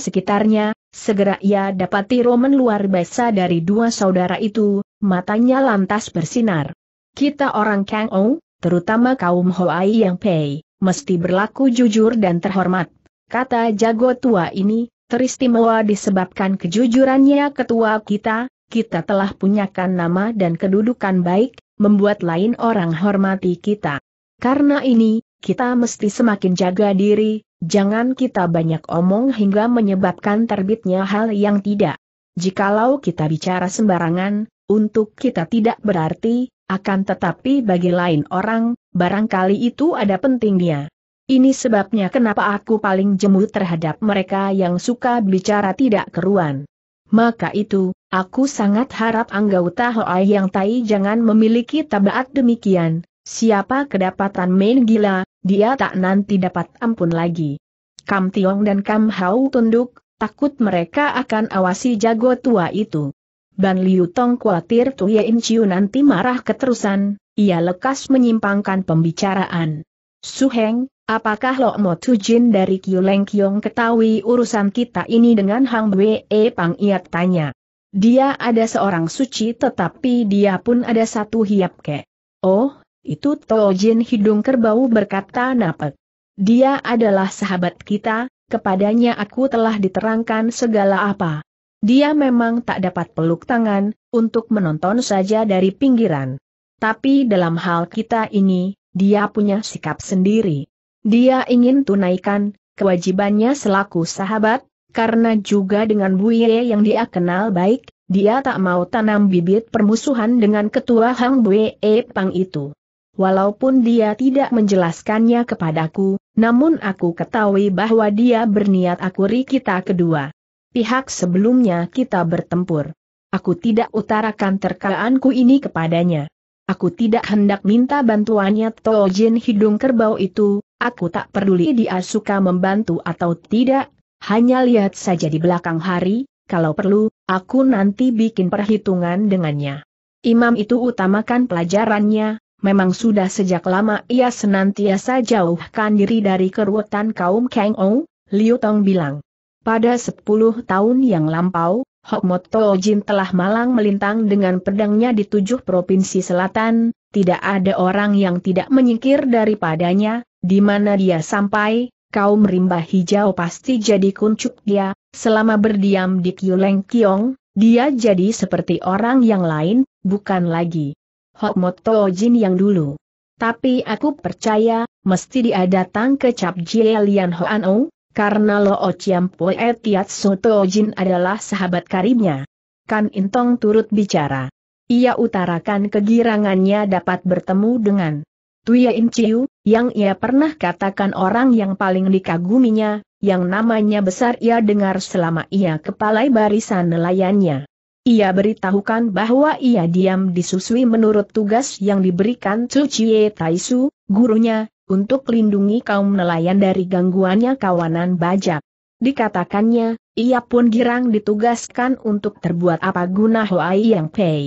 Segera ia dapati Roman luar biasa dari dua saudara itu, matanya lantas bersinar. Kita orang Kang Ong, terutama kaum Hoai yang Pei, mesti berlaku jujur dan terhormat. Kata jago tua ini, teristimewa disebabkan kejujurannya ketua kita, kita telah punyakan nama dan kedudukan baik, membuat lain orang hormati kita. Karena ini, kita mesti semakin jaga diri, Jangan kita banyak omong hingga menyebabkan terbitnya hal yang tidak. Jikalau kita bicara sembarangan, untuk kita tidak berarti, akan tetapi bagi lain orang, barangkali itu ada pentingnya. Ini sebabnya kenapa aku paling jemu terhadap mereka yang suka bicara tidak keruan. Maka itu, aku sangat harap anggota Hoai yang tai jangan memiliki tabaat demikian, Siapa kedapatan main gila, dia tak nanti dapat ampun lagi. Kam Tiong dan Kam Hau tunduk, takut mereka akan awasi jago tua itu. Ban Liu Tong khawatir Tuye In Chiu nanti marah keterusan, ia lekas menyimpangkan pembicaraan. Su Heng, apakah Lok Mo Jin dari Kiu Leng Kiong ketahui urusan kita ini dengan Hang Wei e Pang Iat tanya. Dia ada seorang suci tetapi dia pun ada satu hiap ke. Oh, itu Tojin hidung kerbau berkata napak. Dia adalah sahabat kita, kepadanya aku telah diterangkan segala apa. Dia memang tak dapat peluk tangan, untuk menonton saja dari pinggiran. Tapi dalam hal kita ini, dia punya sikap sendiri. Dia ingin tunaikan, kewajibannya selaku sahabat, karena juga dengan Buye yang dia kenal baik, dia tak mau tanam bibit permusuhan dengan ketua Hang Buye Pang itu. Walaupun dia tidak menjelaskannya kepadaku, namun aku ketahui bahwa dia berniat akuri kita kedua. Pihak sebelumnya kita bertempur. Aku tidak utarakan terkaanku ini kepadanya. Aku tidak hendak minta bantuannya Tojin hidung kerbau itu, aku tak peduli dia suka membantu atau tidak, hanya lihat saja di belakang hari, kalau perlu, aku nanti bikin perhitungan dengannya. Imam itu utamakan pelajarannya, memang sudah sejak lama ia senantiasa jauhkan diri dari keruwetan kaum Kang Ou, Liu Tong bilang. Pada 10 tahun yang lampau, Hok Mot Jin telah malang melintang dengan pedangnya di tujuh provinsi selatan, tidak ada orang yang tidak menyingkir daripadanya, di mana dia sampai, kaum rimba hijau pasti jadi kuncup dia, selama berdiam di Kyuleng Kiong, dia jadi seperti orang yang lain, bukan lagi Hokmoto Jin yang dulu. Tapi aku percaya, mesti dia datang ke Cap Jie Lian Hoan Ong, karena Lo Chiam Poe e Tiat Soto Jin adalah sahabat karibnya. Kan Intong turut bicara. Ia utarakan kegirangannya dapat bertemu dengan Tuya In Chiu, yang ia pernah katakan orang yang paling dikaguminya, yang namanya besar ia dengar selama ia kepalai barisan nelayannya. Ia beritahukan bahwa ia diam disusui menurut tugas yang diberikan Tsuchie Taisu, gurunya, untuk lindungi kaum nelayan dari gangguannya kawanan bajak. Dikatakannya, ia pun girang ditugaskan untuk terbuat apa guna Hoai Yang Pei.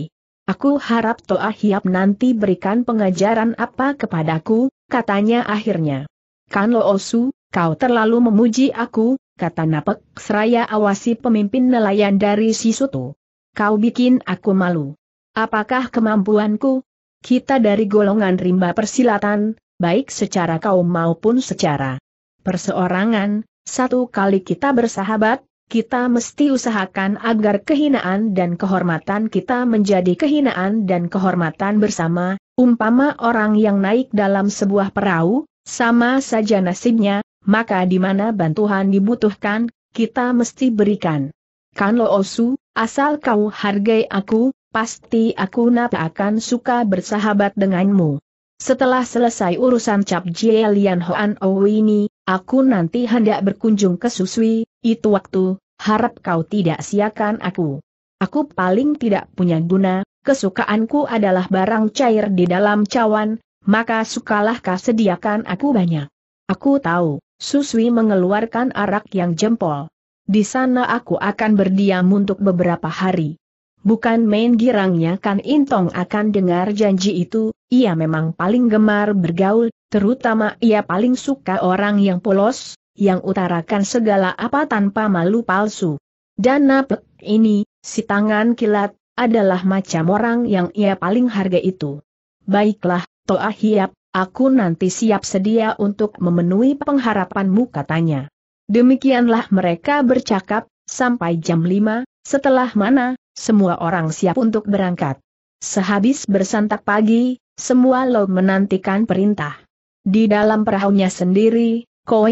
Aku harap Toa Hiap nanti berikan pengajaran apa kepadaku, katanya akhirnya. Kan Lo Osu, kau terlalu memuji aku, kata Napek Seraya awasi pemimpin nelayan dari Sisutu. Kau bikin aku malu. Apakah kemampuanku? Kita dari golongan rimba persilatan, baik secara kaum maupun secara perseorangan, satu kali kita bersahabat, kita mesti usahakan agar kehinaan dan kehormatan kita menjadi kehinaan dan kehormatan bersama, umpama orang yang naik dalam sebuah perahu, sama saja nasibnya, maka di mana bantuan dibutuhkan, kita mesti berikan. Kan Lo Osu, asal kau hargai aku, pasti aku napa akan suka bersahabat denganmu. Setelah selesai urusan Cap Jie Lian Hoan ini, aku nanti hendak berkunjung ke Susui, itu waktu, harap kau tidak siakan aku. Aku paling tidak punya guna, kesukaanku adalah barang cair di dalam cawan, maka sukalah kau sediakan aku banyak. Aku tahu, Susui mengeluarkan arak yang jempol. Di sana aku akan berdiam untuk beberapa hari. Bukan main girangnya kan Intong akan dengar janji itu, ia memang paling gemar bergaul, terutama ia paling suka orang yang polos, yang utarakan segala apa tanpa malu palsu. Dan Napek ini, si tangan kilat, adalah macam orang yang ia paling harga itu. Baiklah, Toa Hiap, aku nanti siap sedia untuk memenuhi pengharapanmu katanya. Demikianlah mereka bercakap, sampai jam 5, setelah mana, semua orang siap untuk berangkat. Sehabis bersantak pagi, semua lo menantikan perintah. Di dalam perahunya sendiri, Ko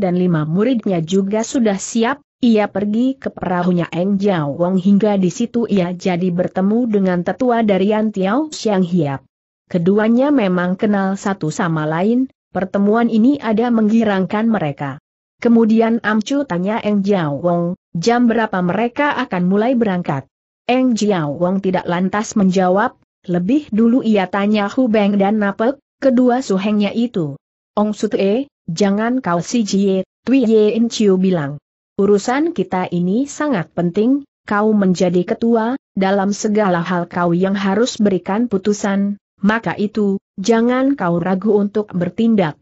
dan lima muridnya juga sudah siap, ia pergi ke perahunya Eng Jiao Wong hingga di situ ia jadi bertemu dengan tetua dari antiao Xiang Hiap. Keduanya memang kenal satu sama lain, pertemuan ini ada menggirangkan mereka. Kemudian Amcu tanya Eng Jiao Wong, jam berapa mereka akan mulai berangkat? Eng Jiao Wong tidak lantas menjawab, lebih dulu ia tanya Hu Beng dan Napek, kedua suhengnya itu. Ong E, jangan kau si Jie, Tui Ye In Chiu bilang. Urusan kita ini sangat penting, kau menjadi ketua, dalam segala hal kau yang harus berikan putusan, maka itu, jangan kau ragu untuk bertindak.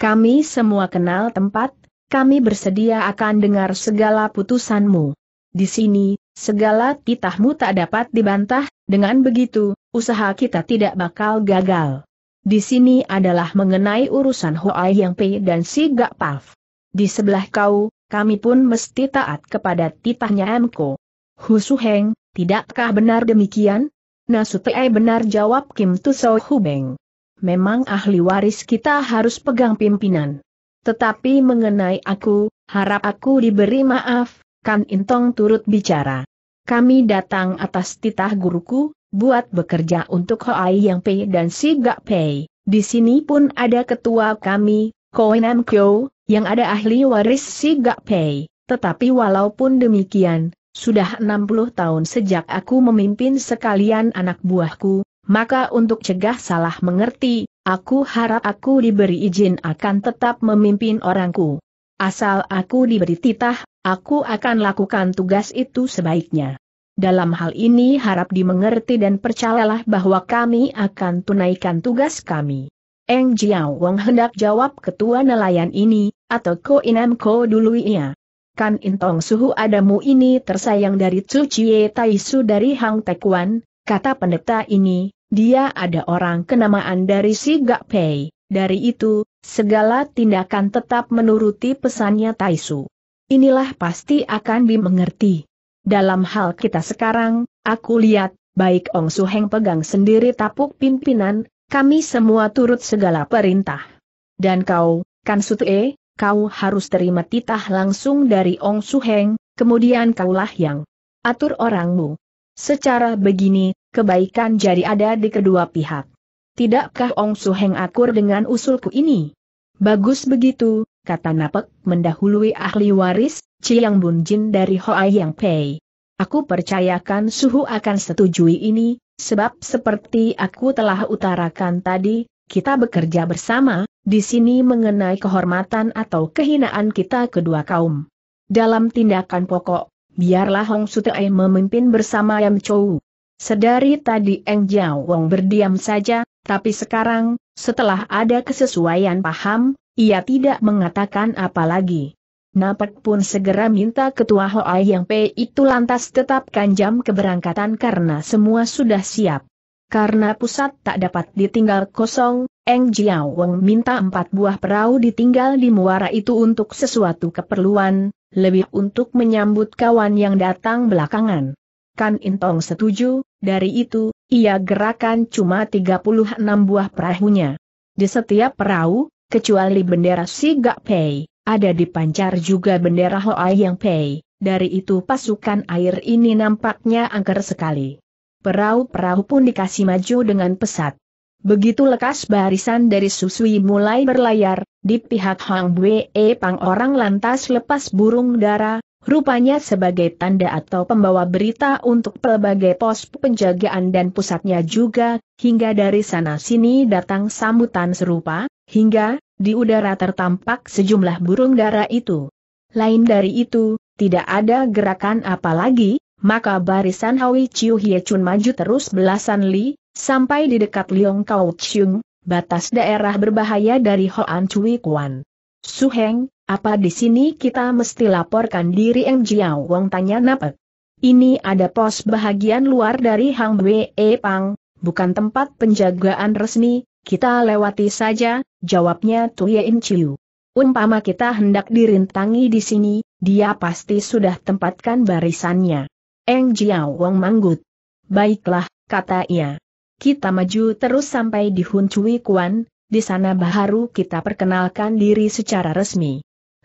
Kami semua kenal tempat, kami bersedia akan dengar segala putusanmu. Di sini, segala titahmu tak dapat dibantah, dengan begitu, usaha kita tidak bakal gagal. Di sini adalah mengenai urusan Hoa Yang Pei dan Si Gak Paf. Di sebelah kau, kami pun mesti taat kepada titahnya Emko. Husu Heng, tidakkah benar demikian? Nasutai benar jawab Kim Hu Beng. Memang ahli waris kita harus pegang pimpinan. Tetapi mengenai aku, harap aku diberi maaf, Kan Intong turut bicara. Kami datang atas titah guruku, buat bekerja untuk Hoai Yang Pei dan Si Gak Pei. Di sini pun ada ketua kami, Koenam Kyo, yang ada ahli waris Si Gak Pei. Tetapi walaupun demikian, sudah 60 tahun sejak aku memimpin sekalian anak buahku, maka untuk cegah salah mengerti, Aku harap aku diberi izin akan tetap memimpin orangku. Asal aku diberi titah, aku akan lakukan tugas itu sebaiknya. Dalam hal ini harap dimengerti dan percayalah bahwa kami akan tunaikan tugas kami. Eng Jiao Wong hendak jawab ketua nelayan ini, atau Ko Inam Ko dulu iya. Kan Intong Suhu Adamu ini tersayang dari Tsu Chie Taisu dari Hang Tekuan, kata pendeta ini, dia ada orang kenamaan dari si Gak Pei. Dari itu, segala tindakan tetap menuruti pesannya Taisu. Inilah pasti akan dimengerti. Dalam hal kita sekarang, aku lihat, baik Ong Su Heng pegang sendiri tapuk pimpinan, kami semua turut segala perintah. Dan kau, Kan E, kau harus terima titah langsung dari Ong Su Heng. kemudian kaulah yang atur orangmu. Secara begini, kebaikan jadi ada di kedua pihak. Tidakkah Ong Su Heng akur dengan usulku ini? Bagus begitu, kata Napek mendahului ahli waris, Ciyang Bun Jin dari Hoa Yang Pei. Aku percayakan Suhu akan setujui ini, sebab seperti aku telah utarakan tadi, kita bekerja bersama, di sini mengenai kehormatan atau kehinaan kita kedua kaum. Dalam tindakan pokok, biarlah Hong Sutei memimpin bersama Yam Chou. Sedari tadi Eng Jiao Wong berdiam saja, tapi sekarang, setelah ada kesesuaian paham, ia tidak mengatakan apa lagi. Napak pun segera minta ketua Hoa Yang P itu lantas tetapkan jam keberangkatan karena semua sudah siap. Karena pusat tak dapat ditinggal kosong, Eng Jiao Wong minta empat buah perahu ditinggal di muara itu untuk sesuatu keperluan, lebih untuk menyambut kawan yang datang belakangan. Kan Intong setuju, dari itu, ia gerakan cuma 36 buah perahunya. Di setiap perahu, kecuali bendera Sigak Pei, ada pancar juga bendera Hoa Yang Pei, dari itu pasukan air ini nampaknya angker sekali. Perahu-perahu pun dikasih maju dengan pesat. Begitu lekas barisan dari Susui mulai berlayar, di pihak Hang Bue Pang orang lantas lepas burung dara, Rupanya sebagai tanda atau pembawa berita untuk pelbagai pos penjagaan dan pusatnya juga, hingga dari sana-sini datang sambutan serupa, hingga, di udara tertampak sejumlah burung dara itu. Lain dari itu, tidak ada gerakan apa lagi, maka barisan Hawi Chiu Hie Chun maju terus belasan li, sampai di dekat Liong Kau Chung, batas daerah berbahaya dari Hoan Chui Kuan. Heng. Apa di sini kita mesti laporkan diri Eng Jiao Wong tanya Nape? Ini ada pos bahagian luar dari Hang Wei e Pang, bukan tempat penjagaan resmi, kita lewati saja, jawabnya In Chiu. Umpama kita hendak dirintangi di sini, dia pasti sudah tempatkan barisannya. Eng Jiao Wong manggut. Baiklah, kata ia. Kita maju terus sampai di Hun Cui Kuan, di sana baru kita perkenalkan diri secara resmi.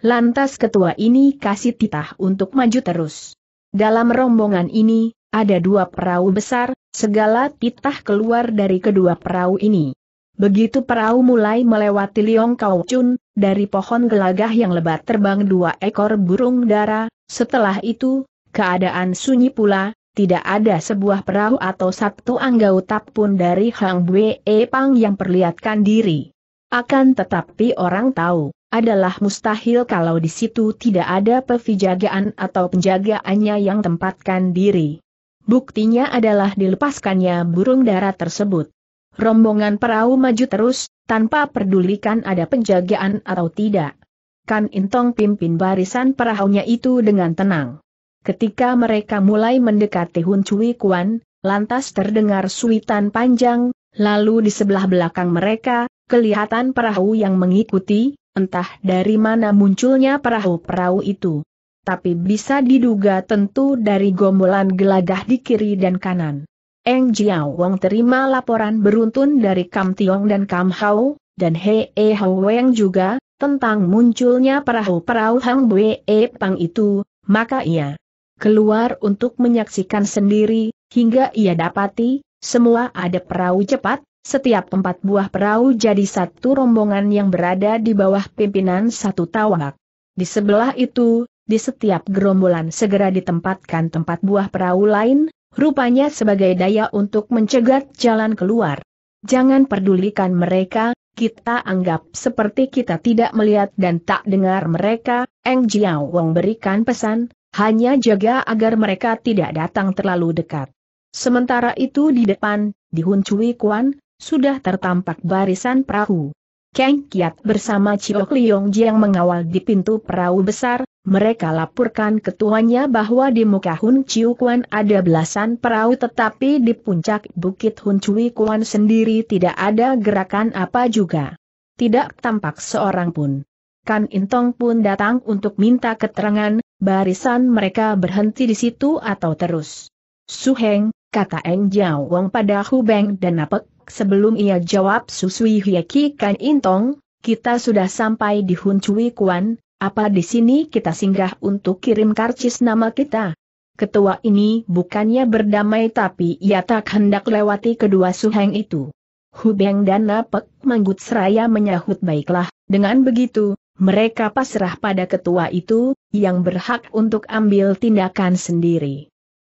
Lantas ketua ini kasih titah untuk maju terus. Dalam rombongan ini, ada dua perahu besar, segala titah keluar dari kedua perahu ini. Begitu perahu mulai melewati Liong Chun, dari pohon gelagah yang lebat terbang dua ekor burung dara, setelah itu, keadaan sunyi pula, tidak ada sebuah perahu atau satu anggota pun dari Hang Bue Pang yang perlihatkan diri. Akan tetapi orang tahu, adalah mustahil kalau di situ tidak ada pevijagaan atau penjagaannya yang tempatkan diri. Buktinya adalah dilepaskannya burung darat tersebut. Rombongan perahu maju terus, tanpa pedulikan ada penjagaan atau tidak. Kan Intong pimpin barisan perahunya itu dengan tenang. Ketika mereka mulai mendekati Hun Cui Kuan, lantas terdengar suitan panjang, lalu di sebelah belakang mereka, kelihatan perahu yang mengikuti, entah dari mana munculnya perahu-perahu itu. Tapi bisa diduga tentu dari gombolan geladah di kiri dan kanan. Eng Jiao Wang terima laporan beruntun dari Kam Tiong dan Kam Hao, dan Hee E Hao Weng juga, tentang munculnya perahu-perahu Hang Bue E Pang itu, maka ia keluar untuk menyaksikan sendiri, hingga ia dapati, semua ada perahu cepat, setiap empat buah perahu jadi satu rombongan yang berada di bawah pimpinan satu tawak. Di sebelah itu, di setiap gerombolan segera ditempatkan tempat buah perahu lain, rupanya sebagai daya untuk mencegat jalan keluar. Jangan pedulikan mereka, kita anggap seperti kita tidak melihat dan tak dengar mereka, Eng Jiao Wong berikan pesan, hanya jaga agar mereka tidak datang terlalu dekat. Sementara itu di depan, di Hun Cui Kuan, sudah tertampak barisan perahu. Kang Kiat bersama Chiok Liong Jiang mengawal di pintu perahu besar, mereka laporkan ketuanya bahwa di muka Hun Chiu Kuan ada belasan perahu tetapi di puncak bukit Hun Chui Kuan sendiri tidak ada gerakan apa juga. Tidak tampak seorang pun. Kan Intong pun datang untuk minta keterangan, barisan mereka berhenti di situ atau terus. Su Heng kata Eng Jiao Wong pada Hubeng dan Napek sebelum ia jawab Susui Hieki Kan Intong, kita sudah sampai di Hun Cui Kuan, apa di sini kita singgah untuk kirim karcis nama kita? Ketua ini bukannya berdamai tapi ia tak hendak lewati kedua suheng itu. Hu Beng dan Napek manggut seraya menyahut baiklah, dengan begitu, mereka pasrah pada ketua itu, yang berhak untuk ambil tindakan sendiri.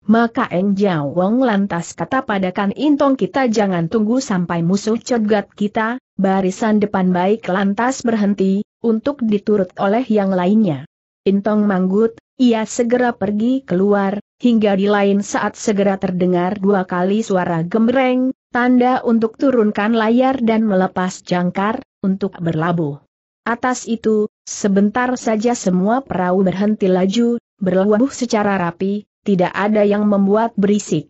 Maka Eng Jiao Wong lantas kata pada Kan Intong kita jangan tunggu sampai musuh cegat kita, barisan depan baik lantas berhenti, untuk diturut oleh yang lainnya. Intong manggut, ia segera pergi keluar, hingga di lain saat segera terdengar dua kali suara gemreng, tanda untuk turunkan layar dan melepas jangkar, untuk berlabuh. Atas itu, sebentar saja semua perahu berhenti laju, berlabuh secara rapi, tidak ada yang membuat berisik.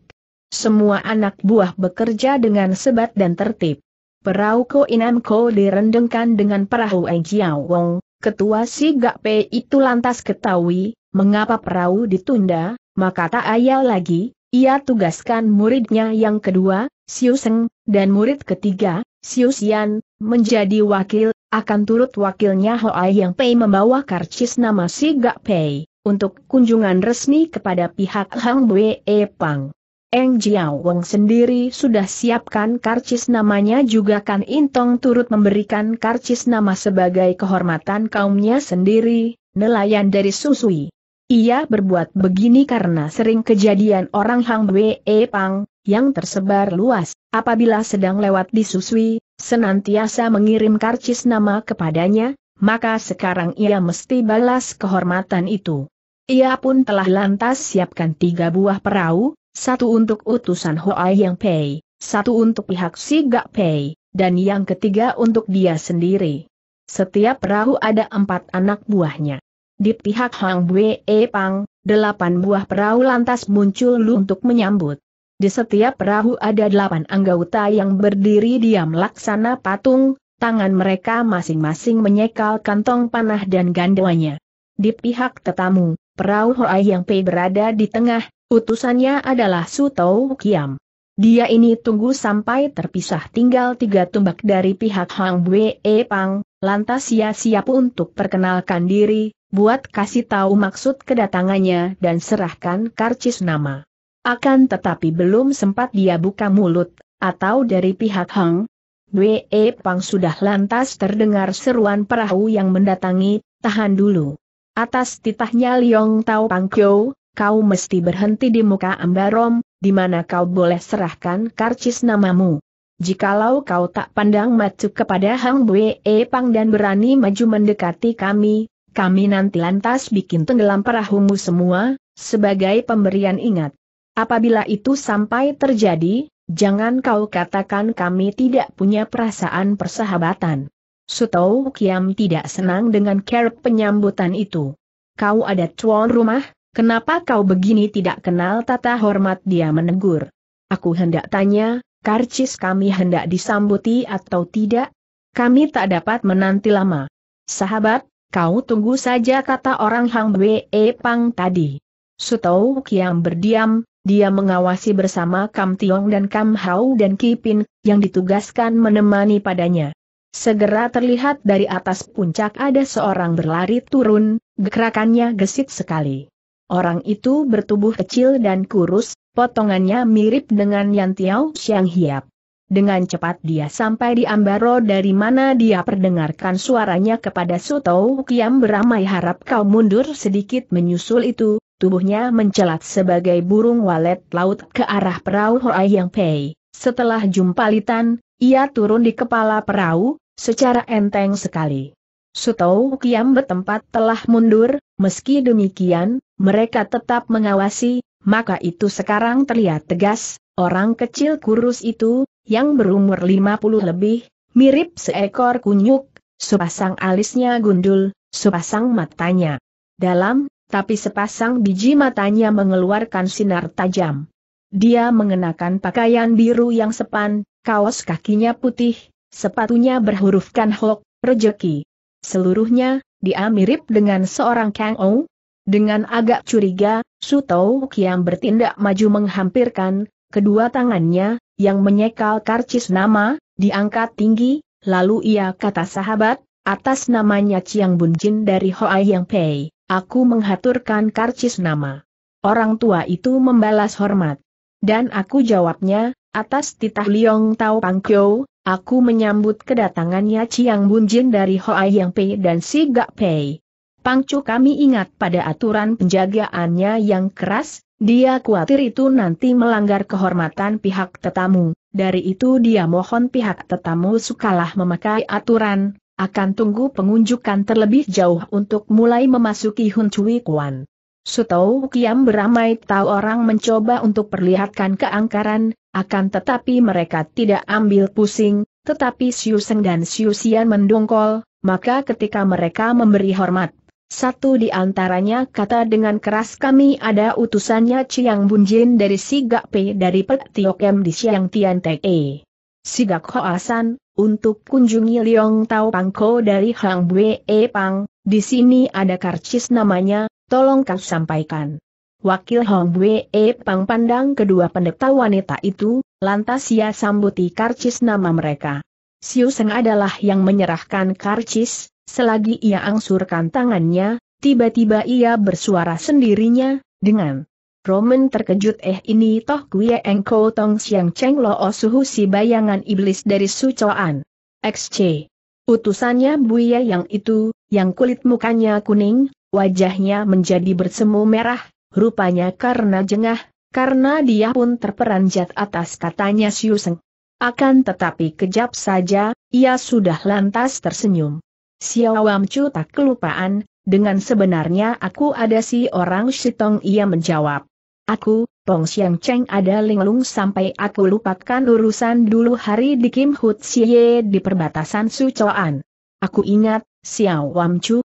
Semua anak buah bekerja dengan sebat dan tertib. Perahu Ko Inan Ko direndengkan dengan perahu Ai Jiao Wong, ketua si Gak Pe itu lantas ketahui, mengapa perahu ditunda, maka tak ayal lagi, ia tugaskan muridnya yang kedua, Siu Seng, dan murid ketiga, Siu Xian, menjadi wakil, akan turut wakilnya Hoa Yang Pei membawa karcis nama si Gak Pei untuk kunjungan resmi kepada pihak Hang Bwe e Pang. Eng Jiao Wong sendiri sudah siapkan karcis namanya juga kan Intong turut memberikan karcis nama sebagai kehormatan kaumnya sendiri, nelayan dari Susui. Ia berbuat begini karena sering kejadian orang Hang Bwe e Pang, yang tersebar luas, apabila sedang lewat di Susui, senantiasa mengirim karcis nama kepadanya, maka sekarang ia mesti balas kehormatan itu. Ia pun telah lantas siapkan tiga buah perahu, satu untuk utusan Hoai Yang Pei, satu untuk pihak Si Gak Pei, dan yang ketiga untuk dia sendiri. Setiap perahu ada empat anak buahnya. Di pihak Hang Bue E Pang, delapan buah perahu lantas muncul untuk menyambut. Di setiap perahu ada delapan anggota yang berdiri diam laksana patung, tangan mereka masing-masing menyekal kantong panah dan gandawanya. Di pihak tetamu, Perahu Hoai yang Pei berada di tengah, utusannya adalah Su Tau Kiam. Dia ini tunggu sampai terpisah tinggal tiga tumbak dari pihak Hang Wee e Pang, lantas ia siap untuk perkenalkan diri, buat kasih tahu maksud kedatangannya dan serahkan karcis nama. Akan tetapi belum sempat dia buka mulut, atau dari pihak Hang Wee e Pang sudah lantas terdengar seruan perahu yang mendatangi, tahan dulu. Atas titahnya Liong Tao Pangkyo, kau mesti berhenti di muka Ambarom, di mana kau boleh serahkan karcis namamu. Jikalau kau tak pandang matu kepada Hang Bue e Pang dan berani maju mendekati kami, kami nanti lantas bikin tenggelam perahumu semua, sebagai pemberian ingat. Apabila itu sampai terjadi, jangan kau katakan kami tidak punya perasaan persahabatan. Sutou Kiam tidak senang dengan kerap penyambutan itu. Kau ada tuan rumah, kenapa kau begini tidak kenal tata hormat dia menegur. Aku hendak tanya, karcis kami hendak disambuti atau tidak? Kami tak dapat menanti lama. Sahabat, kau tunggu saja kata orang Hang Bwe Pang tadi. Sutou Kiam berdiam, dia mengawasi bersama Kam Tiong dan Kam Hau dan Kipin, yang ditugaskan menemani padanya. Segera terlihat dari atas puncak ada seorang berlari turun, gerakannya gesit sekali. Orang itu bertubuh kecil dan kurus, potongannya mirip dengan Yan Tiao Xiang Hiap. Dengan cepat dia sampai di Ambaro dari mana dia perdengarkan suaranya kepada Suto Kiam beramai harap kau mundur sedikit menyusul itu, tubuhnya mencelat sebagai burung walet laut ke arah perahu Hoai Yang Pei. Setelah jumpa Litan, ia turun di kepala perahu, secara enteng sekali. Sutou Kiam bertempat telah mundur, meski demikian, mereka tetap mengawasi, maka itu sekarang terlihat tegas, orang kecil kurus itu, yang berumur 50 lebih, mirip seekor kunyuk, sepasang alisnya gundul, sepasang matanya dalam, tapi sepasang biji matanya mengeluarkan sinar tajam. Dia mengenakan pakaian biru yang sepan, kaos kakinya putih, sepatunya berhurufkan hok, rejeki. Seluruhnya, dia mirip dengan seorang Kang Ou. Dengan agak curiga, Sutou Kiam bertindak maju menghampirkan, kedua tangannya, yang menyekal karcis nama, diangkat tinggi, lalu ia kata sahabat, atas namanya Chiang Bun Jin dari Hoa Yang Pei, aku menghaturkan karcis nama. Orang tua itu membalas hormat. Dan aku jawabnya, Atas titah Liong Tao Kyo, aku menyambut kedatangannya Chiang Bunjin dari Hoa Yang Pei dan Si Gak Pei. Pangcu kami ingat pada aturan penjagaannya yang keras, dia khawatir itu nanti melanggar kehormatan pihak tetamu, dari itu dia mohon pihak tetamu sukalah memakai aturan, akan tunggu pengunjukan terlebih jauh untuk mulai memasuki Hun Cui Kuan. Sutou Kiam beramai tahu orang mencoba untuk perlihatkan keangkaran, akan tetapi mereka tidak ambil pusing, tetapi Siu Seng dan Siu Sian mendongkol, maka ketika mereka memberi hormat, satu di antaranya kata dengan keras kami ada utusannya Chiang Bunjin dari Sigak P dari Pek M di Siang Tian Te. E. Sigak Hoasan, untuk kunjungi Liong Tao Pangko dari Hang Bue E Pang, di sini ada karcis namanya, tolong kau sampaikan. Wakil Hong Wee Pang pandang kedua pendeta wanita itu, lantas ia sambuti karcis nama mereka. Siu Seng adalah yang menyerahkan karcis, selagi ia angsurkan tangannya, tiba-tiba ia bersuara sendirinya, dengan Roman terkejut eh ini toh gue engko tong siang ceng lo suhu si bayangan iblis dari sucoan. XC. Utusannya Buya yang itu, yang kulit mukanya kuning, Wajahnya menjadi bersemu merah, rupanya karena jengah, karena dia pun terperanjat atas katanya Siuseng. Akan tetapi kejap saja, ia sudah lantas tersenyum. Xiao tak kelupaan, dengan sebenarnya aku ada si orang Shitong ia menjawab. Aku, Pong Xiang Cheng ada linglung sampai aku lupakan urusan dulu hari di Kim Hut Siye di perbatasan Sucoan. Aku ingat, Xiao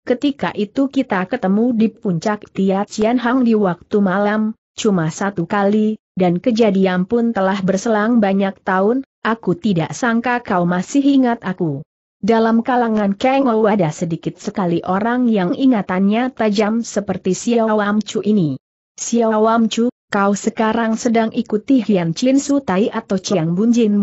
Ketika itu kita ketemu di puncak Tia Cian Hang di waktu malam, cuma satu kali, dan kejadian pun telah berselang banyak tahun, aku tidak sangka kau masih ingat aku. Dalam kalangan Kang Ou ada sedikit sekali orang yang ingatannya tajam seperti Xiao Chu ini. Xiao Chu, kau sekarang sedang ikuti Hian Chin Su Tai atau Chiang Bun Jin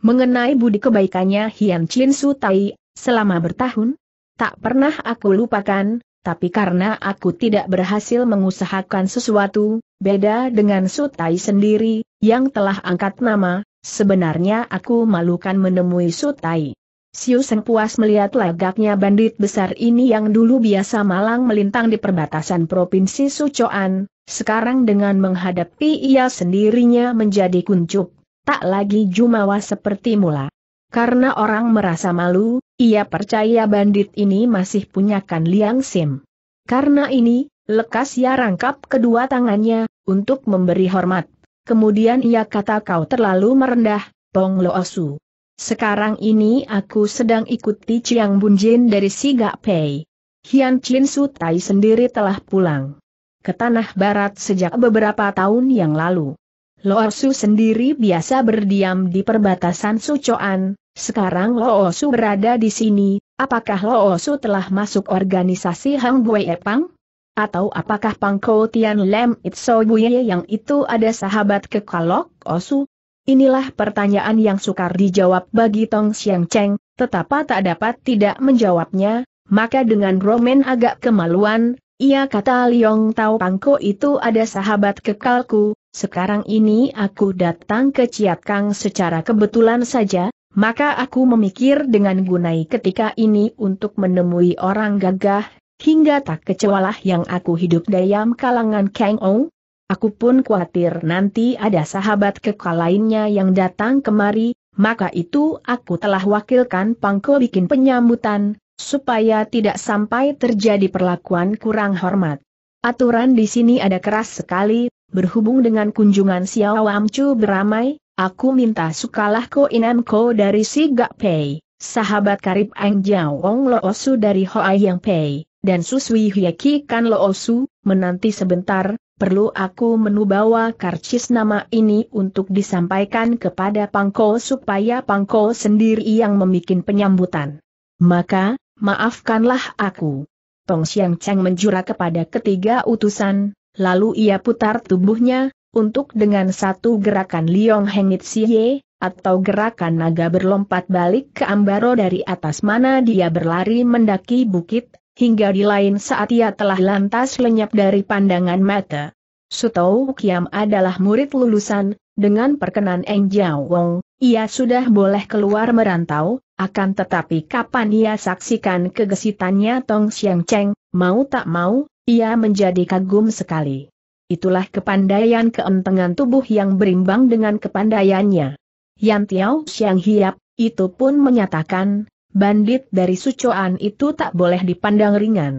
Mengenai budi kebaikannya Hian Chin Su Tai, selama bertahun, tak pernah aku lupakan, tapi karena aku tidak berhasil mengusahakan sesuatu, beda dengan Sutai sendiri, yang telah angkat nama, sebenarnya aku malukan menemui Sutai. Siu Seng puas melihat lagaknya bandit besar ini yang dulu biasa malang melintang di perbatasan Provinsi Sucoan, sekarang dengan menghadapi ia sendirinya menjadi kuncup, tak lagi jumawa seperti mula. Karena orang merasa malu, ia percaya bandit ini masih punyakan Liang Sim. Karena ini, lekas ia rangkap kedua tangannya, untuk memberi hormat. Kemudian ia kata kau terlalu merendah, Pong Lo Su. Sekarang ini aku sedang ikuti Chiang Bunjin dari Sigak Pei. Hian Chin Su Tai sendiri telah pulang ke tanah barat sejak beberapa tahun yang lalu. Loosu sendiri biasa berdiam di perbatasan Sucoan, sekarang Loosu berada di sini, apakah Loosu telah masuk organisasi Hang Bue Epang? Atau apakah Pangko Tian Lem Itso Buye yang itu ada sahabat kekalok Osu? Inilah pertanyaan yang sukar dijawab bagi Tong Xiang Cheng, tetapi tak dapat tidak menjawabnya, maka dengan romen agak kemaluan, ia kata Liong Tao Pangko itu ada sahabat kekalku, sekarang ini aku datang ke Ciat Kang secara kebetulan saja, maka aku memikir dengan gunai ketika ini untuk menemui orang gagah, hingga tak kecewalah yang aku hidup dayam kalangan Kang Ong. Aku pun khawatir nanti ada sahabat kekal lainnya yang datang kemari, maka itu aku telah wakilkan Pangko bikin penyambutan, supaya tidak sampai terjadi perlakuan kurang hormat. Aturan di sini ada keras sekali, Berhubung dengan kunjungan Xiao Amcu beramai, aku minta sukalah Ko ko dari si Gak Pei, sahabat karib Ang Jiawong Loosu dari Hoa Yang Pei, dan Suswi Hyeki Kan Loosu, menanti sebentar, perlu aku menubawa karcis nama ini untuk disampaikan kepada Pangko supaya Pangko sendiri yang memikin penyambutan. Maka, maafkanlah aku. Tong Xiang Cheng menjura kepada ketiga utusan, lalu ia putar tubuhnya, untuk dengan satu gerakan Liong Hengit Siye, atau gerakan naga berlompat balik ke Ambaro dari atas mana dia berlari mendaki bukit, hingga di lain saat ia telah lantas lenyap dari pandangan mata. Sutou Kiam adalah murid lulusan, dengan perkenan Eng Jiao Wong, ia sudah boleh keluar merantau, akan tetapi kapan ia saksikan kegesitannya Tong Siang Cheng, mau tak mau, ia menjadi kagum sekali. Itulah kepandaian keentengan tubuh yang berimbang dengan kepandaiannya. Yan Tiao Xiang Hiap, itu pun menyatakan, bandit dari sucoan itu tak boleh dipandang ringan.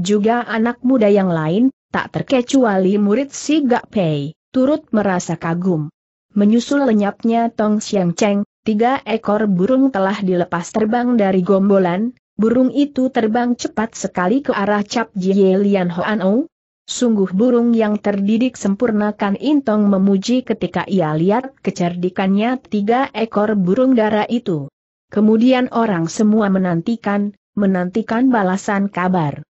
Juga anak muda yang lain, tak terkecuali murid si Gak Pei, turut merasa kagum. Menyusul lenyapnya Tong Xiang Cheng, tiga ekor burung telah dilepas terbang dari gombolan, Burung itu terbang cepat sekali ke arah Cap Jie Lian Hoan Ong. Sungguh burung yang terdidik sempurna kan Intong memuji ketika ia lihat kecerdikannya tiga ekor burung dara itu. Kemudian orang semua menantikan, menantikan balasan kabar.